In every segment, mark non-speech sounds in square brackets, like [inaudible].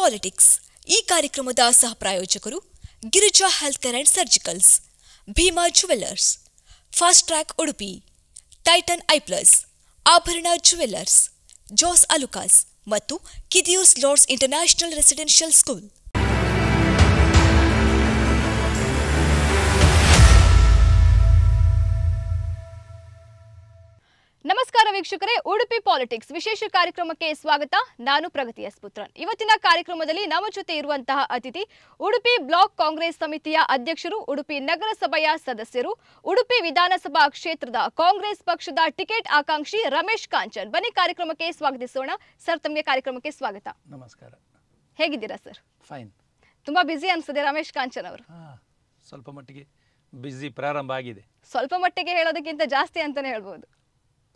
politics ಈ ಕಾರ್ಯಕ್ರಮದ ಸಹ ಪ್ರಾಯೋಜಕರು Girija health care and surgicals Bhima jewellers fast track Udupi Titan eye plus Abharana jewellers Jos Alukkas ಮತ್ತು ಕಿದಿಯೂಸ್ ಲಾರ್ಡ್ಸ್ ಇಂಟರ್ನ್ಯಾಷನಲ್ ರೆಸಿಡೆನ್ಷಿಯಲ್ ಸ್ಕೂಲ್ ನಮಸ್ಕಾರ ವೀಕ್ಷಕರೇ ಉಡುಪಿ ಪಾಲಿಟಿಕ್ಸ್ ವಿಶೇಷ ಕಾರ್ಯಕ್ರಮಕ್ಕೆ ಸ್ವಾಗತ ನಾನು ಪ್ರಗತಿ ಪುತ್ರನ್ ಇವತ್ತಿನ ಕಾರ್ಯಕ್ರಮದಲ್ಲಿ ನಮ್ಮ ಜೊತೆ ಇರುವಂತಹ ಅತಿಥಿ ಉಡುಪಿ ಬ್ಲಾಕ್ ಕಾಂಗ್ರೆಸ್ ಸಮಿತಿಯ ಅಧ್ಯಕ್ಷರು ಉಡುಪಿ ನಗರಸಭೆಯ ಸದಸ್ಯರು ಉಡುಪಿ ವಿಧಾನಸಭಾ ಕ್ಷೇತ್ರದ ಕಾಂಗ್ರೆಸ್ ಪಕ್ಷದ ಟಿಕೆಟ್ ಆಕಾಂಕ್ಷಿ ರಮೇಶ್ ಕಾಂಚನ್ ಬನ್ನಿ ಕಾರ್ಯಕ್ರಮಕ್ಕೆ ಸ್ವಾಗತಿಸೋಣ ಸರ್ ತಮಗೆ ಕಾರ್ಯಕ್ರಮಕ್ಕೆ ಸ್ವಾಗತ ನಮಸ್ಕಾರ ಹೇಗಿದ್ದೀರಾ ಸರ್ ಫೈನ್ ತುಂಬಾ ಬಿಸಿ ಅನ್ಸುತ್ತೆ ರಮೇಶ್ ಕಾಂಚನ್ ಅವರು ಸ್ವಲ್ಪ ಮಟ್ಟಿಗೆ ಬಿಸಿ ಪ್ರಾರಂಭ ಆಗಿದೆ ಸ್ವಲ್ಪ ಮಟ್ಟಿಗೆ ಹೇಳೋದಕ್ಕಿಂತ ಜಾಸ್ತಿ ಅಂತಾನೆ ಹೇಳ್ಬೋದು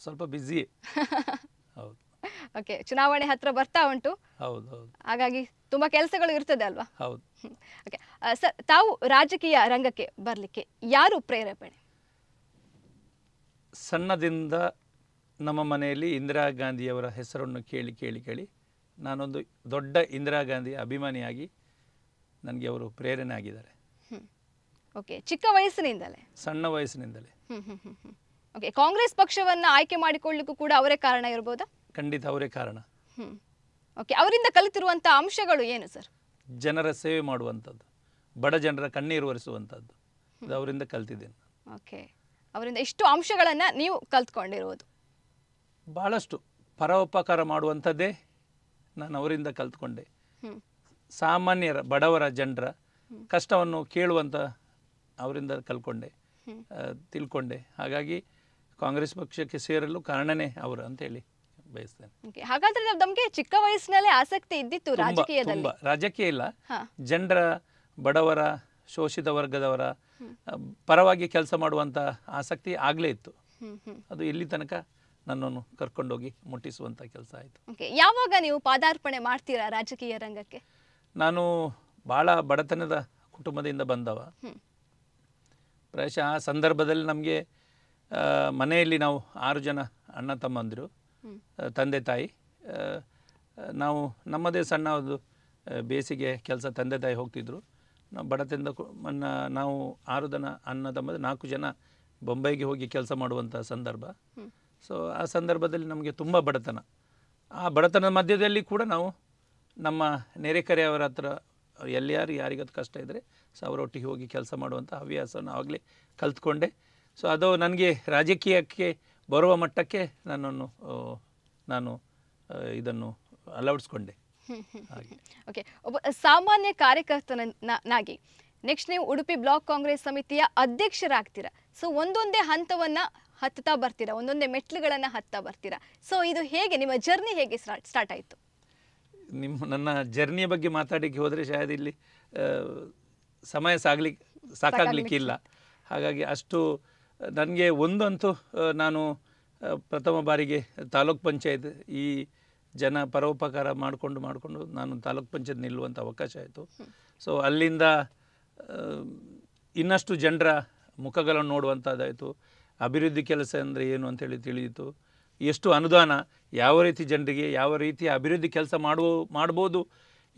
ಸ್ವಲ್ಪ ಬ್ಯುಸಿ [laughs] ಹೌದು ಓಕೆ ಚುನಾವಣೆ ಹತ್ರ ಬರ್ತಾ ಉಂಟು ಹೌದು ಹೌದು ಹಾಗಾಗಿ ತುಂಬಾ ಕೆಲಸಗಳು ಇರ್ತದೆ ಅಲ್ವಾ ಹೌದು ಓಕೆ [laughs] ಸರ್ ತಾವು ರಾಜಕೀಯ ರಂಗಕ್ಕೆ ಬರಲಿಕ್ಕೆ ಯಾರು ಪ್ರೇರೇಪಣೆ ಸಣ್ಣದಿಂದ ನಮ್ಮ ಮನೆಯಲ್ಲಿ ಇಂದಿರಾ ಗಾಂಧಿಯವರ ಹೆಸರನ್ನು ಕೇಳಿ ಕೇಳಿ ಕೇಳಿ ನಾನೊಂದು ದೊಡ್ಡ ಇಂದಿರಾ ಗಾಂಧಿ ಅಭಿಮಾನಿಯಾಗಿ ನನಗೆ ಅವರು ಪ್ರೇರಣೆ ಆಗಿದ್ದಾರೆ ಓಕೆ ಚಿಕ್ಕ ವಯಸ್ಸಿನಿಂದಲೇ ಸಣ್ಣ ವಯಸ್ಸಿನಿಂದಲೇ ಓಕೆ ಕಾಂಗ್ರೆಸ್ ಪಕ್ಷವನ್ನ ಆಯ್ಕೆ ಮಾಡಿಕೊಳ್ಳಿಕ್ಕೂ ಕೂಡ ಅವರೇ ಕಾರಣ ಇರಬಹುದಾ ಖಂಡಿತ ಅವರೇ ಕಾರಣ ಓಕೆ ಅವರಿಂದ ಕಲಿತಿರುವಂಥ ಅಂಶಗಳು ಏನು ಸರ್ ಜನರ ಸೇವೆ ಮಾಡುವಂತದ್ದು ಬಡ ಜನರ ಕಣ್ಣೀರು ಒರೆಸುವಂಥದ್ದು ಇದು ಅವರಿಂದ ಕಲ್ತಿದ್ದೇನೆ ಓಕೆ ಅವರಿಂದ ಇಷ್ಟು ಅಂಶಗಳನ್ನು ನೀವು ಕಲ್ತ್ಕೊಂಡಿರುವುದು ಬಹಳಷ್ಟು ಪರೋಪಕಾರ ಮಾಡುವಂಥದ್ದೇ ನಾನು ಅವರಿಂದ ಕಲ್ತ್ಕೊಂಡೆ ಸಾಮಾನ್ಯರ ಬಡವರ ಜನರ ಕಷ್ಟವನ್ನು ಕೇಳುವಂಥ ಅವರಿಂದ ಕಲ್ತ್ಕೊಂಡೆ ತಿಳ್ಕೊಂಡೆ ಹಾಗಾಗಿ ಕಾಂಗ್ರೆಸ್ ಪಕ್ಷಕ್ಕೆ ಸೇರಲು ಕಾರಣನೇ ಅವರು ಅಂತ ಹೇಳಿ ಬಯಸ್ತೇನೆ ಹಾಗಾದ್ರೆ ನಮ್ಗೆ ಚಿಕ್ಕ ವಯಸ್ಸಿನಲ್ಲೇ ಆಸಕ್ತಿ ಇದ್ದಿತ್ತು ರಾಜಕೀಯ ಇಲ್ಲ ಜನರ ಬಡವರ ಶೋಷಿತ ವರ್ಗದವರ ಪರವಾಗಿ ಕೆಲಸ ಮಾಡುವಂತ ಆಸಕ್ತಿ ಆಗ್ಲೇ ಇತ್ತು ಅದು ಇಲ್ಲಿ ತನಕ ನನ್ನನ್ನು ಕರ್ಕೊಂಡೋಗಿ ಮುಟ್ಟಿಸುವಂತ ಕೆಲಸ ಆಯ್ತು ಯಾವಾಗ ನೀವು ಪಾದಾರ್ಪಣೆ ಮಾಡ್ತೀರಾ ರಾಜಕೀಯ ರಂಗಕ್ಕೆ ನಾನು ಬಹಳ ಬಡತನದ ಕುಟುಂಬದಿಂದ ಬಂದವ ಪ್ರಾಯಶಃ ಆ ಸಂದರ್ಭದಲ್ಲಿ ನಮಗೆ ಮನೆಯಲ್ಲಿ ನಾವು ಆರು ಜನ ಅಣ್ಣ ತಮ್ಮಂದಿರು ತಂದೆ ತಾಯಿ ನಾವು ನಮ್ಮದೇ ಸಣ್ಣ ಒಂದು ಬೇಸಿಗೆ ಕೆಲಸ ತಂದೆ ತಾಯಿ ಹೋಗ್ತಿದ್ರು ನಾವು ಬಡತನದ ನಾವು ಆರು ಜನ ಅಣ್ಣ ತಮ್ಮದ ನಾಲ್ಕು ಜನ ಬೊಂಬೈಗೆ ಹೋಗಿ ಕೆಲಸ ಮಾಡುವಂಥ ಸಂದರ್ಭ ಸೊ ಆ ಸಂದರ್ಭದಲ್ಲಿ ನಮಗೆ ತುಂಬ ಬಡತನ ಆ ಬಡತನದ ಮಧ್ಯದಲ್ಲಿ ಕೂಡ ನಾವು ನಮ್ಮ ನೆರೆಕರೆಯವರ ಹತ್ರ ಎಲ್ಲಿಯಾರು ಯಾರಿಗದು ಕಷ್ಟ ಇದ್ದರೆ ಸೊ ಅವರೊಟ್ಟಿಗೆ ಹೋಗಿ ಕೆಲಸ ಮಾಡುವಂಥ ಹವ್ಯಾಸವನ್ನು ಆಗಲೇ ಕಲ್ತ್ಕೊಂಡೆ ಸೊ ಅದು ನನಗೆ ರಾಜಕೀಯಕ್ಕೆ ಬರುವ ಮಟ್ಟಕ್ಕೆ ನನ್ನನ್ನು ನಾನು ಇದನ್ನು ಅಳವಡಿಸ್ಕೊಂಡೆ ಓಕೆ ಒಬ್ಬ ಸಾಮಾನ್ಯ ಕಾರ್ಯಕರ್ತನಾಗಿ ನೆಕ್ಸ್ಟ್ ನೀವು ಉಡುಪಿ ಬ್ಲಾಕ್ ಕಾಂಗ್ರೆಸ್ ಸಮಿತಿಯ ಅಧ್ಯಕ್ಷರಾಗ್ತೀರಾ ಸೊ ಒಂದೊಂದೇ ಹಂತವನ್ನು ಹತ್ತಾ ಬರ್ತೀರಾ ಒಂದೊಂದೇ ಮೆಟ್ಲುಗಳನ್ನು ಹತ್ತಾ ಬರ್ತೀರಾ ಸೊ ಇದು ಹೇಗೆ ನಿಮ್ಮ ಜರ್ನಿ ಹೇಗೆ ಸ್ಟಾರ್ಟ್ ಆಯಿತು ನಿಮ್ಮ ನನ್ನ ಜರ್ನಿಯ ಬಗ್ಗೆ ಮಾತಾಡಲಿಕ್ಕೆ ಹೋದರೆ ಶಾಯದ್ ಇಲ್ಲಿ ಸಮಯ ಸಾಗ್ಲಿಕ್ಕೆ ಸಾಕಾಗಲಿಕ್ಕಿಲ್ಲ ಹಾಗಾಗಿ ಅಷ್ಟು ನನಗೆ ಒಂದಂತೂ ನಾನು ಪ್ರಥಮ ಬಾರಿಗೆ ತಾಲೂಕ್ ಪಂಚಾಯತ್ ಈ ಜನ ಪರೋಪಕಾರ ಮಾಡಿಕೊಂಡು ಮಾಡಿಕೊಂಡು ನಾನು ತಾಲೂಕ್ ಪಂಚಾಯತ್ ನಿಲ್ಲುವಂಥ ಅವಕಾಶ ಆಯಿತು ಸೊ ಅಲ್ಲಿಂದ ಇನ್ನಷ್ಟು ಜನರ ಮುಖಗಳನ್ನು ನೋಡುವಂಥದ್ದಾಯಿತು ಅಭಿವೃದ್ಧಿ ಕೆಲಸ ಅಂದರೆ ಏನು ಅಂತೇಳಿ ತಿಳಿಯಿತು ಎಷ್ಟು ಅನುದಾನ ಯಾವ ರೀತಿ ಜನರಿಗೆ ಯಾವ ರೀತಿ ಅಭಿವೃದ್ಧಿ ಕೆಲಸ ಮಾಡುವ ಮಾಡ್ಬೋದು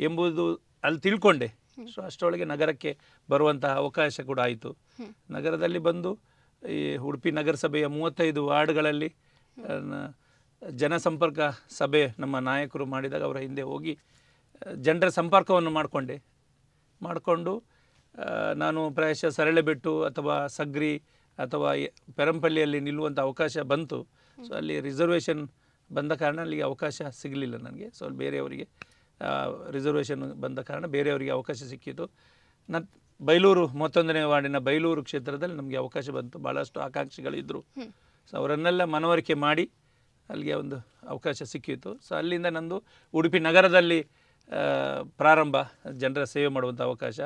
ಎಂಬುದು ಅಲ್ಲಿ ತಿಳ್ಕೊಂಡೆ ಸೊ ಅಷ್ಟರೊಳಗೆ ನಗರಕ್ಕೆ ಬರುವಂತಹ ಅವಕಾಶ ಕೂಡ ಆಯಿತು ನಗರದಲ್ಲಿ ಬಂದು ಈ ಉಡುಪಿ ನಗರಸಭೆಯ ಮೂವತ್ತೈದು ವಾರ್ಡ್ಗಳಲ್ಲಿ ಜನಸಂಪರ್ಕ ಸಭೆ ನಮ್ಮ ನಾಯಕರು ಮಾಡಿದಾಗ ಅವರ ಹಿಂದೆ ಹೋಗಿ ಜನರ ಸಂಪರ್ಕವನ್ನು ಮಾಡಿಕೊಂಡೆ ಮಾಡಿಕೊಂಡು ನಾನು ಪ್ರಾಯಶಃ ಸರಳೆಬೆಟ್ಟು ಅಥವಾ ಸಗ್ರಿ ಅಥವಾ ಪೆರಂಪಳ್ಳಿಯಲ್ಲಿ ನಿಲ್ಲುವಂಥ ಅವಕಾಶ ಬಂತು ಸೊ ಅಲ್ಲಿ ರಿಸರ್ವೇಷನ್ ಬಂದ ಕಾರಣ ಅಲ್ಲಿಗೆ ಅವಕಾಶ ಸಿಗಲಿಲ್ಲ ನನಗೆ ಸೊ ಅಲ್ಲಿ ಬೇರೆಯವರಿಗೆ ರಿಸರ್ವೇಷನ್ ಬಂದ ಕಾರಣ ಬೇರೆಯವರಿಗೆ ಅವಕಾಶ ಸಿಕ್ಕಿತು ನ ಬೈಲೂರು ಮೂವತ್ತೊಂದನೇ ವಾರ್ಡಿನ ಬೈಲೂರು ಕ್ಷೇತ್ರದಲ್ಲಿ ನಮಗೆ ಅವಕಾಶ ಬಂತು ಭಾಳಷ್ಟು ಆಕಾಂಕ್ಷಿಗಳಿದ್ದರು ಸೊ ಅವರನ್ನೆಲ್ಲ ಮನವರಿಕೆ ಮಾಡಿ ಅಲ್ಲಿಗೆ ಒಂದು ಅವಕಾಶ ಸಿಕ್ಕಿತ್ತು ಸೊ ಅಲ್ಲಿಂದ ನಂದು ಉಡುಪಿ ನಗರದಲ್ಲಿ ಪ್ರಾರಂಭ ಜನರ ಸೇವೆ ಮಾಡುವಂಥ ಅವಕಾಶ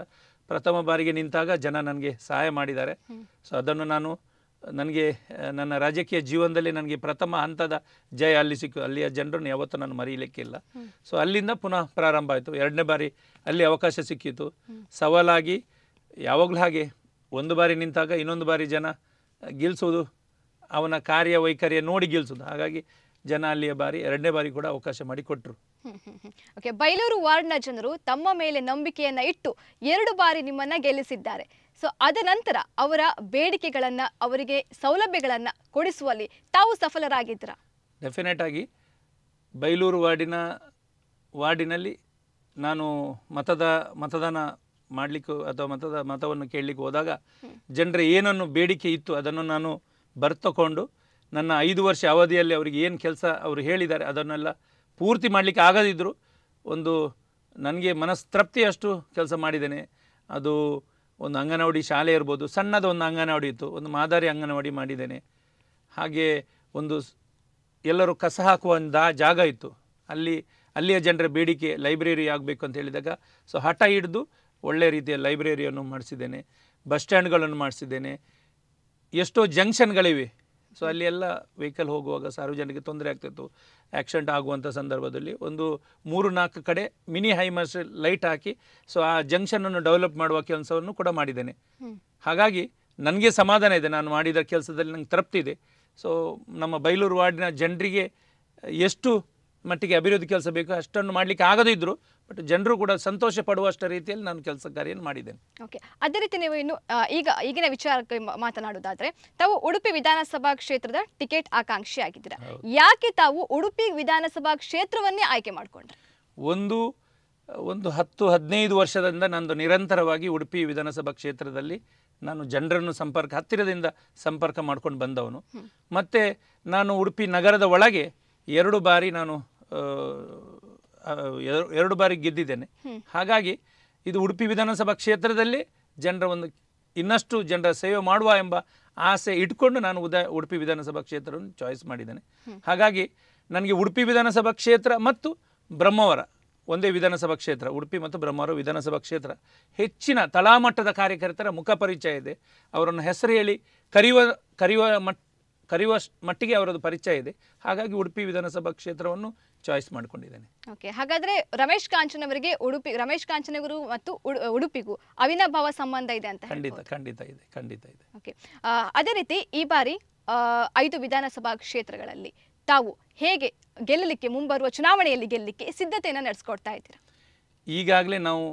ಪ್ರಥಮ ಬಾರಿಗೆ ನಿಂತಾಗ ಜನ ನನಗೆ ಸಹಾಯ ಮಾಡಿದ್ದಾರೆ ಸೊ ಅದನ್ನು ನಾನು ನನಗೆ ನನ್ನ ರಾಜಕೀಯ ಜೀವನದಲ್ಲಿ ನನಗೆ ಪ್ರಥಮ ಹಂತದ ಜಯ ಅಲ್ಲಿ ಸಿಕ್ಕು ಅಲ್ಲಿಯ ಜನರನ್ನು ಯಾವತ್ತೂ ನಾನು ಮರೆಯಲಿಕ್ಕಿಲ್ಲ ಸೊ ಅಲ್ಲಿಂದ ಪುನಃ ಪ್ರಾರಂಭ ಆಯಿತು ಎರಡನೇ ಬಾರಿ ಅಲ್ಲಿ ಅವಕಾಶ ಸಿಕ್ಕಿತು ಸವಾಲಾಗಿ ಯಾವಾಗಲೂ ಹಾಗೆ ಒಂದು ಬಾರಿ ನಿಂತಾಗ ಇನ್ನೊಂದು ಬಾರಿ ಜನ ಗೆಲ್ಲಿಸೋದು ಅವನ ಕಾರ್ಯ ವೈಖರಿಯ ನೋಡಿ ಗೆಲ್ಲಿಸೋದು ಹಾಗಾಗಿ ಜನ ಅಲ್ಲಿಯ ಬಾರಿ ಎರಡನೇ ಬಾರಿ ಕೂಡ ಅವಕಾಶ ಮಾಡಿಕೊಟ್ರು ಓಕೆ [laughs] ಬೈಲೂರು ವಾರ್ಡ್ನ ಜನರು ತಮ್ಮ ಮೇಲೆ ನಂಬಿಕೆಯನ್ನ ಇಟ್ಟು ಎರಡು ಬಾರಿ ನಿಮ್ಮನ್ನ ಗೆಲ್ಲಿಸಿದ್ದಾರೆ ಸೊ ಅದ ನಂತರ ಅವರ ಬೇಡಿಕೆಗಳನ್ನ ಅವರಿಗೆ ಸೌಲಭ್ಯಗಳನ್ನ ಕೊಡಿಸುವಲ್ಲಿ ತಾವು ಸಫಲರಾಗಿದ್ರ ಡೆಫಿನೆಟ್ ಆಗಿ ಬೈಲೂರು ವಾರ್ಡಿನ ವಾರ್ಡಿನಲ್ಲಿ ನಾನು ಮತದ ಮತದಾನ ಮಾಡಲಿಕ್ಕೂ ಅಥವಾ ಮತದ ಮತವನ್ನು ಕೇಳಲಿಕ್ಕೆ ಹೋದಾಗ ಜನರ ಏನನ್ನು ಬೇಡಿಕೆ ಇತ್ತು ಅದನ್ನು ನಾನು ಬರ್ತಕೊಂಡು ನನ್ನ ಐದು ವರ್ಷ ಅವಧಿಯಲ್ಲಿ ಅವರಿಗೆ ಏನು ಕೆಲಸ ಅವರು ಹೇಳಿದ್ದಾರೆ ಅದನ್ನೆಲ್ಲ ಪೂರ್ತಿ ಮಾಡಲಿಕ್ಕೆ ಆಗದಿದ್ದರೂ ಒಂದು ನನಗೆ ಮನಸ್ತೃಪ್ತಿಯಷ್ಟು ಕೆಲಸ ಮಾಡಿದ್ದೇನೆ ಅದು ಒಂದು ಅಂಗನವಾಡಿ ಶಾಲೆ ಇರ್ಬೋದು ಸಣ್ಣದ ಒಂದು ಅಂಗನವಾಡಿ ಇತ್ತು ಒಂದು ಮಾದರಿ ಅಂಗನವಾಡಿ ಮಾಡಿದ್ದೇನೆ ಹಾಗೆ ಒಂದು ಎಲ್ಲರೂ ಕಸ ಹಾಕುವ ಜಾಗ ಇತ್ತು ಅಲ್ಲಿ ಅಲ್ಲಿಯ ಜನರ ಬೇಡಿಕೆ ಲೈಬ್ರರಿ ಆಗಬೇಕು ಅಂತ ಹೇಳಿದಾಗ ಸೊ ಹಠ ಹಿಡಿದು ಒಳ್ಳೆ ರೀತಿಯ ಲೈಬ್ರರಿಯನ್ನು ಮಾಡಿಸಿದ್ದೇನೆ ಬಸ್ ಸ್ಟ್ಯಾಂಡ್ಗಳನ್ನು ಮಾಡಿಸಿದ್ದೇನೆ ಎಷ್ಟೋ ಜಂಕ್ಷನ್ಗಳಿವೆ ಸೊ ಅಲ್ಲಿ ಎಲ್ಲ ವೆಹಿಕಲ್ ಹೋಗುವಾಗ ಸಾರ್ವಜನಿಕರಿಗೆ ತೊಂದರೆ ಆಗ್ತಿತ್ತು ಆ್ಯಕ್ಸಿಡೆಂಟ್ ಆಗುವಂಥ ಸಂದರ್ಭದಲ್ಲಿ ಒಂದು ಮೂರು ನಾಲ್ಕು ಕಡೆ ಮಿನಿ ಹೈಮರ್ಸ್ ಲೈಟ್ ಹಾಕಿ ಸೊ ಆ ಜಂಕ್ಷನನ್ನು ಡೆವಲಪ್ ಮಾಡುವ ಕೆಲಸವನ್ನು ಕೂಡ ಮಾಡಿದ್ದೇನೆ ಹಾಗಾಗಿ ನನಗೆ ಸಮಾಧಾನ ಇದೆ ನಾನು ಮಾಡಿದ ಕೆಲಸದಲ್ಲಿ ನಂಗೆ ತೃಪ್ತಿ ಇದೆ ಸೊ ನಮ್ಮ ಬೈಲೂರು ವಾರ್ಡಿನ ಜನರಿಗೆ ಎಷ್ಟು ಮಟ್ಟಿಗೆ ಅಭಿವೃದ್ಧಿ ಕೆಲಸ ಬೇಕು ಅಷ್ಟನ್ನು ಮಾಡಲಿಕ್ಕೆ ಆಗದಿದ್ದರು ಬಟ್ ಜನರು ಕೂಡ ಸಂತೋಷ ಪಡುವಷ್ಟು ರೀತಿಯಲ್ಲಿ ನಾನು ಕೆಲಸ ಕಾರ್ಯ ಮಾಡಿದ್ದೇನೆ ಓಕೆ ಅದೇ ರೀತಿ ನೀವು ಇನ್ನು ಈಗ ಈಗಿನ ವಿಚಾರಕ್ಕೆ ಮಾತನಾಡೋದಾದರೆ ತಾವು ಉಡುಪಿ ವಿಧಾನಸಭಾ ಕ್ಷೇತ್ರದ ಟಿಕೆಟ್ ಆಕಾಂಕ್ಷಿ ಆಗಿದ್ದೀರಾ ಯಾಕೆ ತಾವು ಉಡುಪಿ ವಿಧಾನಸಭಾ ಕ್ಷೇತ್ರವನ್ನೇ ಆಯ್ಕೆ ಮಾಡಿಕೊಂಡ್ರೆ ಒಂದು ಒಂದು ಹತ್ತು ಹದಿನೈದು ವರ್ಷದಿಂದ ನಾನು ನಿರಂತರವಾಗಿ ಉಡುಪಿ ವಿಧಾನಸಭಾ ಕ್ಷೇತ್ರದಲ್ಲಿ ನಾನು ಜನರನ್ನು ಸಂಪರ್ಕ ಹತ್ತಿರದಿಂದ ಸಂಪರ್ಕ ಮಾಡ್ಕೊಂಡು ಬಂದವನು ಮತ್ತು ನಾನು ಉಡುಪಿ ನಗರದ ಒಳಗೆ ಎರಡು ಬಾರಿ ನಾನು ಎರಡು ಬಾರಿ ಗೆದ್ದಿದ್ದೇನೆ ಹಾಗಾಗಿ ಇದು ಉಡುಪಿ ವಿಧಾನಸಭಾ ಕ್ಷೇತ್ರದಲ್ಲಿ ಜನರ ಒಂದು ಇನ್ನಷ್ಟು ಜನರ ಸೇವೆ ಮಾಡುವ ಎಂಬ ಆಸೆ ಇಟ್ಕೊಂಡು ನಾನು ಉದಯ ಉಡುಪಿ ವಿಧಾನಸಭಾ ಕ್ಷೇತ್ರವನ್ನು ಚಾಯ್ಸ್ ಮಾಡಿದ್ದೇನೆ ಹಾಗಾಗಿ ನನಗೆ ಉಡುಪಿ ವಿಧಾನಸಭಾ ಕ್ಷೇತ್ರ ಮತ್ತು ಬ್ರಹ್ಮವರ ಒಂದೇ ವಿಧಾನಸಭಾ ಕ್ಷೇತ್ರ ಉಡುಪಿ ಮತ್ತು ಬ್ರಹ್ಮವರ ವಿಧಾನಸಭಾ ಕ್ಷೇತ್ರ ಹೆಚ್ಚಿನ ತಳಾಮಟ್ಟದ ಕಾರ್ಯಕರ್ತರ ಮುಖ ಪರಿಚಯ ಇದೆ ಅವರನ್ನು ಹೆಸರು ಹೇಳಿ ಕರೆಯುವ ಕರೆಯುವ ಮಟ್ ಕರೆಯುವ ಮಟ್ಟಿಗೆ ಅವರದ್ದು ಪರಿಚಯ ಇದೆ ಹಾಗಾಗಿ ಉಡುಪಿ ವಿಧಾನಸಭಾ ಕ್ಷೇತ್ರವನ್ನು ಚಾಯ್ಸ್ ಮಾಡ್ಕೊಂಡಿದ್ದೇನೆ ಓಕೆ ಹಾಗಾದ್ರೆ ರಮೇಶ್ ಕಾಂಚನ್ ಅವರಿಗೆ ಉಡುಪಿ ರಮೇಶ್ ಕಾಂಚನ್ ಅವರು ಮತ್ತು ಉಡುಪಿಗೂ ಅವಿನಾಭಾವ ಸಂಬಂಧ ಇದೆ ಅಂತ ಖಂಡಿತ ಖಂಡಿತ ಇದೆ ಖಂಡಿತ ಇದೆ ಓಕೆ ಅದೇ ರೀತಿ ಈ ಬಾರಿ ಐದು ವಿಧಾನಸಭಾ ಕ್ಷೇತ್ರಗಳಲ್ಲಿ ತಾವು ಹೇಗೆ ಗೆಲ್ಲಲಿಕ್ಕೆ ಮುಂಬರುವ ಚುನಾವಣೆಯಲ್ಲಿ ಗೆಲ್ಲಲಿಕ್ಕೆ ಸಿದ್ಧತೆಯನ್ನು ನಡೆಸ್ಕೊಡ್ತಾ ಇದ್ದೀರಾ ಈಗಾಗಲೇ ನಾವು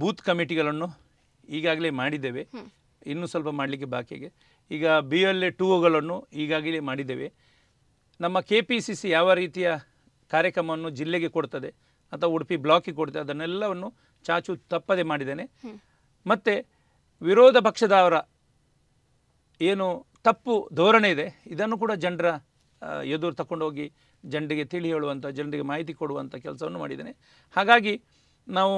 ಬೂತ್ ಕಮಿಟಿಗಳನ್ನು ಈಗಾಗಲೇ ಮಾಡಿದ್ದೇವೆ ಇನ್ನೂ ಸ್ವಲ್ಪ ಮಾಡಲಿಕ್ಕೆ ಬಾಕಿಗೆ ಈಗ ಬಿ ಎಲ್ ಎ ಟು ಈಗಾಗಲೇ ಮಾಡಿದ್ದೇವೆ ನಮ್ಮ ಕೆ ಪಿ ಸಿ ಸಿ ಯಾವ ರೀತಿಯ ಕಾರ್ಯಕ್ರಮವನ್ನು ಜಿಲ್ಲೆಗೆ ಕೊಡ್ತದೆ ಅಥವಾ ಉಡುಪಿ ಬ್ಲಾಕಿಗೆ ಕೊಡ್ತದೆ ಅದನ್ನೆಲ್ಲವನ್ನು ಚಾಚು ತಪ್ಪದೆ ಮಾಡಿದ್ದೇನೆ ಮತ್ತು ವಿರೋಧ ಪಕ್ಷದವರ ಏನು ತಪ್ಪು ಧೋರಣೆ ಇದೆ ಇದನ್ನು ಕೂಡ ಜನರ ಎದುರು ಹೋಗಿ ಜನರಿಗೆ ತಿಳಿ ಹೇಳುವಂಥ ಜನರಿಗೆ ಮಾಹಿತಿ ಕೊಡುವಂಥ ಕೆಲಸವನ್ನು ಮಾಡಿದ್ದೇನೆ ಹಾಗಾಗಿ ನಾವು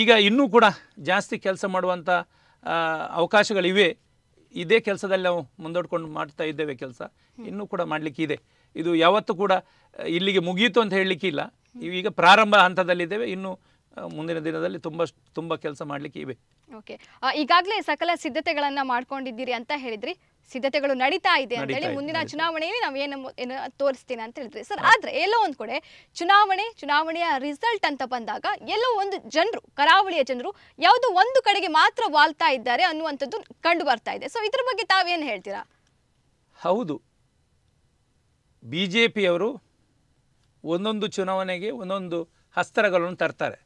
ಈಗ ಇನ್ನೂ ಕೂಡ ಜಾಸ್ತಿ ಕೆಲಸ ಮಾಡುವಂಥ ಅವಕಾಶಗಳಿವೆ ಇದೇ ಕೆಲಸದಲ್ಲಿ ನಾವು ಮುಂದೂಡ್ಕೊಂಡು ಮಾಡ್ತಾ ಇದ್ದೇವೆ ಕೆಲಸ ಇನ್ನೂ ಕೂಡ ಮಾಡಲಿಕ್ಕಿದೆ ಇದು ಯಾವತ್ತೂ ಕೂಡ ಇಲ್ಲಿಗೆ ಮುಗಿಯಿತು ಅಂತ ಇಲ್ಲ ಈಗ ಪ್ರಾರಂಭ ಹಂತದಲ್ಲಿದ್ದೇವೆ ಇನ್ನು ಮುಂದಿನ ದಿನದಲ್ಲಿ ತುಂಬ ತುಂಬ ಕೆಲಸ ಮಾಡಲಿಕ್ಕೆ ಇವೆ ಓಕೆ ಈಗಾಗಲೇ ಸಕಲ ಸಿದ್ಧತೆಗಳನ್ನು ಮಾಡ್ಕೊಂಡಿದ್ದೀರಿ ಅಂತ ಹೇಳಿದ್ರಿ ಸಿದ್ಧತೆಗಳು ನಡೀತಾ ಇದೆ ಅಂತ ಹೇಳಿ ಮುಂದಿನ ಚುನಾವಣೆಯಲ್ಲಿ ನಾವು ಏನು ಏನು ತೋರಿಸ್ತೀನಿ ಅಂತ ಹೇಳಿದ್ರಿ ಸರ್ ಆದರೆ ಎಲ್ಲೋ ಒಂದು ಕಡೆ ಚುನಾವಣೆ ಚುನಾವಣೆಯ ರಿಸಲ್ಟ್ ಅಂತ ಬಂದಾಗ ಎಲ್ಲೋ ಒಂದು ಜನರು ಕರಾವಳಿಯ ಜನರು ಯಾವುದೋ ಒಂದು ಕಡೆಗೆ ಮಾತ್ರ ವಾಲ್ತಾ ಇದ್ದಾರೆ ಅನ್ನುವಂಥದ್ದು ಕಂಡು ಬರ್ತಾ ಇದೆ ಸೊ ಇದ್ರ ಬಗ್ಗೆ ತಾವೇನು ಹೇಳ್ತೀರಾ ಹೌದು ಬಿ ಜೆ ಪಿಯವರು ಒಂದೊಂದು ಚುನಾವಣೆಗೆ ಒಂದೊಂದು ಹಸ್ತರಗಳನ್ನು ತರ್ತಾರೆ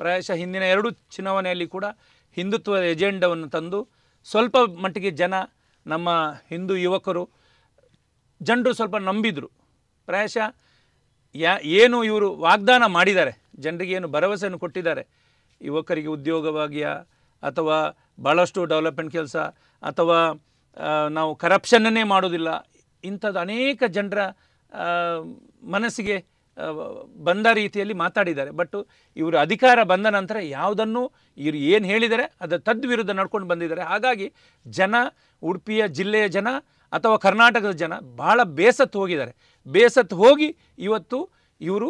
ಪ್ರಾಯಶಃ ಹಿಂದಿನ ಎರಡು ಚುನಾವಣೆಯಲ್ಲಿ ಕೂಡ ಹಿಂದುತ್ವದ ಎಜೆಂಡವನ್ನು ತಂದು ಸ್ವಲ್ಪ ಮಟ್ಟಿಗೆ ಜನ ನಮ್ಮ ಹಿಂದೂ ಯುವಕರು ಜನರು ಸ್ವಲ್ಪ ನಂಬಿದರು ಪ್ರಾಯಶಃ ಯಾ ಏನು ಇವರು ವಾಗ್ದಾನ ಮಾಡಿದ್ದಾರೆ ಜನರಿಗೆ ಏನು ಭರವಸೆಯನ್ನು ಕೊಟ್ಟಿದ್ದಾರೆ ಯುವಕರಿಗೆ ಉದ್ಯೋಗವಾಗಿಯ ಅಥವಾ ಭಾಳಷ್ಟು ಡೆವಲಪ್ಮೆಂಟ್ ಕೆಲಸ ಅಥವಾ ನಾವು ಕರಪ್ಷನ್ನೇ ಮಾಡೋದಿಲ್ಲ ಇಂಥದ್ದು ಅನೇಕ ಜನರ ಮನಸ್ಸಿಗೆ ಬಂದ ರೀತಿಯಲ್ಲಿ ಮಾತಾಡಿದ್ದಾರೆ ಬಟ್ ಇವರು ಅಧಿಕಾರ ಬಂದ ನಂತರ ಯಾವುದನ್ನು ಇವರು ಏನು ಹೇಳಿದರೆ ಅದರ ತದ್ವಿರುದ್ಧ ನಡ್ಕೊಂಡು ಬಂದಿದ್ದಾರೆ ಹಾಗಾಗಿ ಜನ ಉಡುಪಿಯ ಜಿಲ್ಲೆಯ ಜನ ಅಥವಾ ಕರ್ನಾಟಕದ ಜನ ಭಾಳ ಬೇಸತ್ತು ಹೋಗಿದ್ದಾರೆ ಬೇಸತ್ತು ಹೋಗಿ ಇವತ್ತು ಇವರು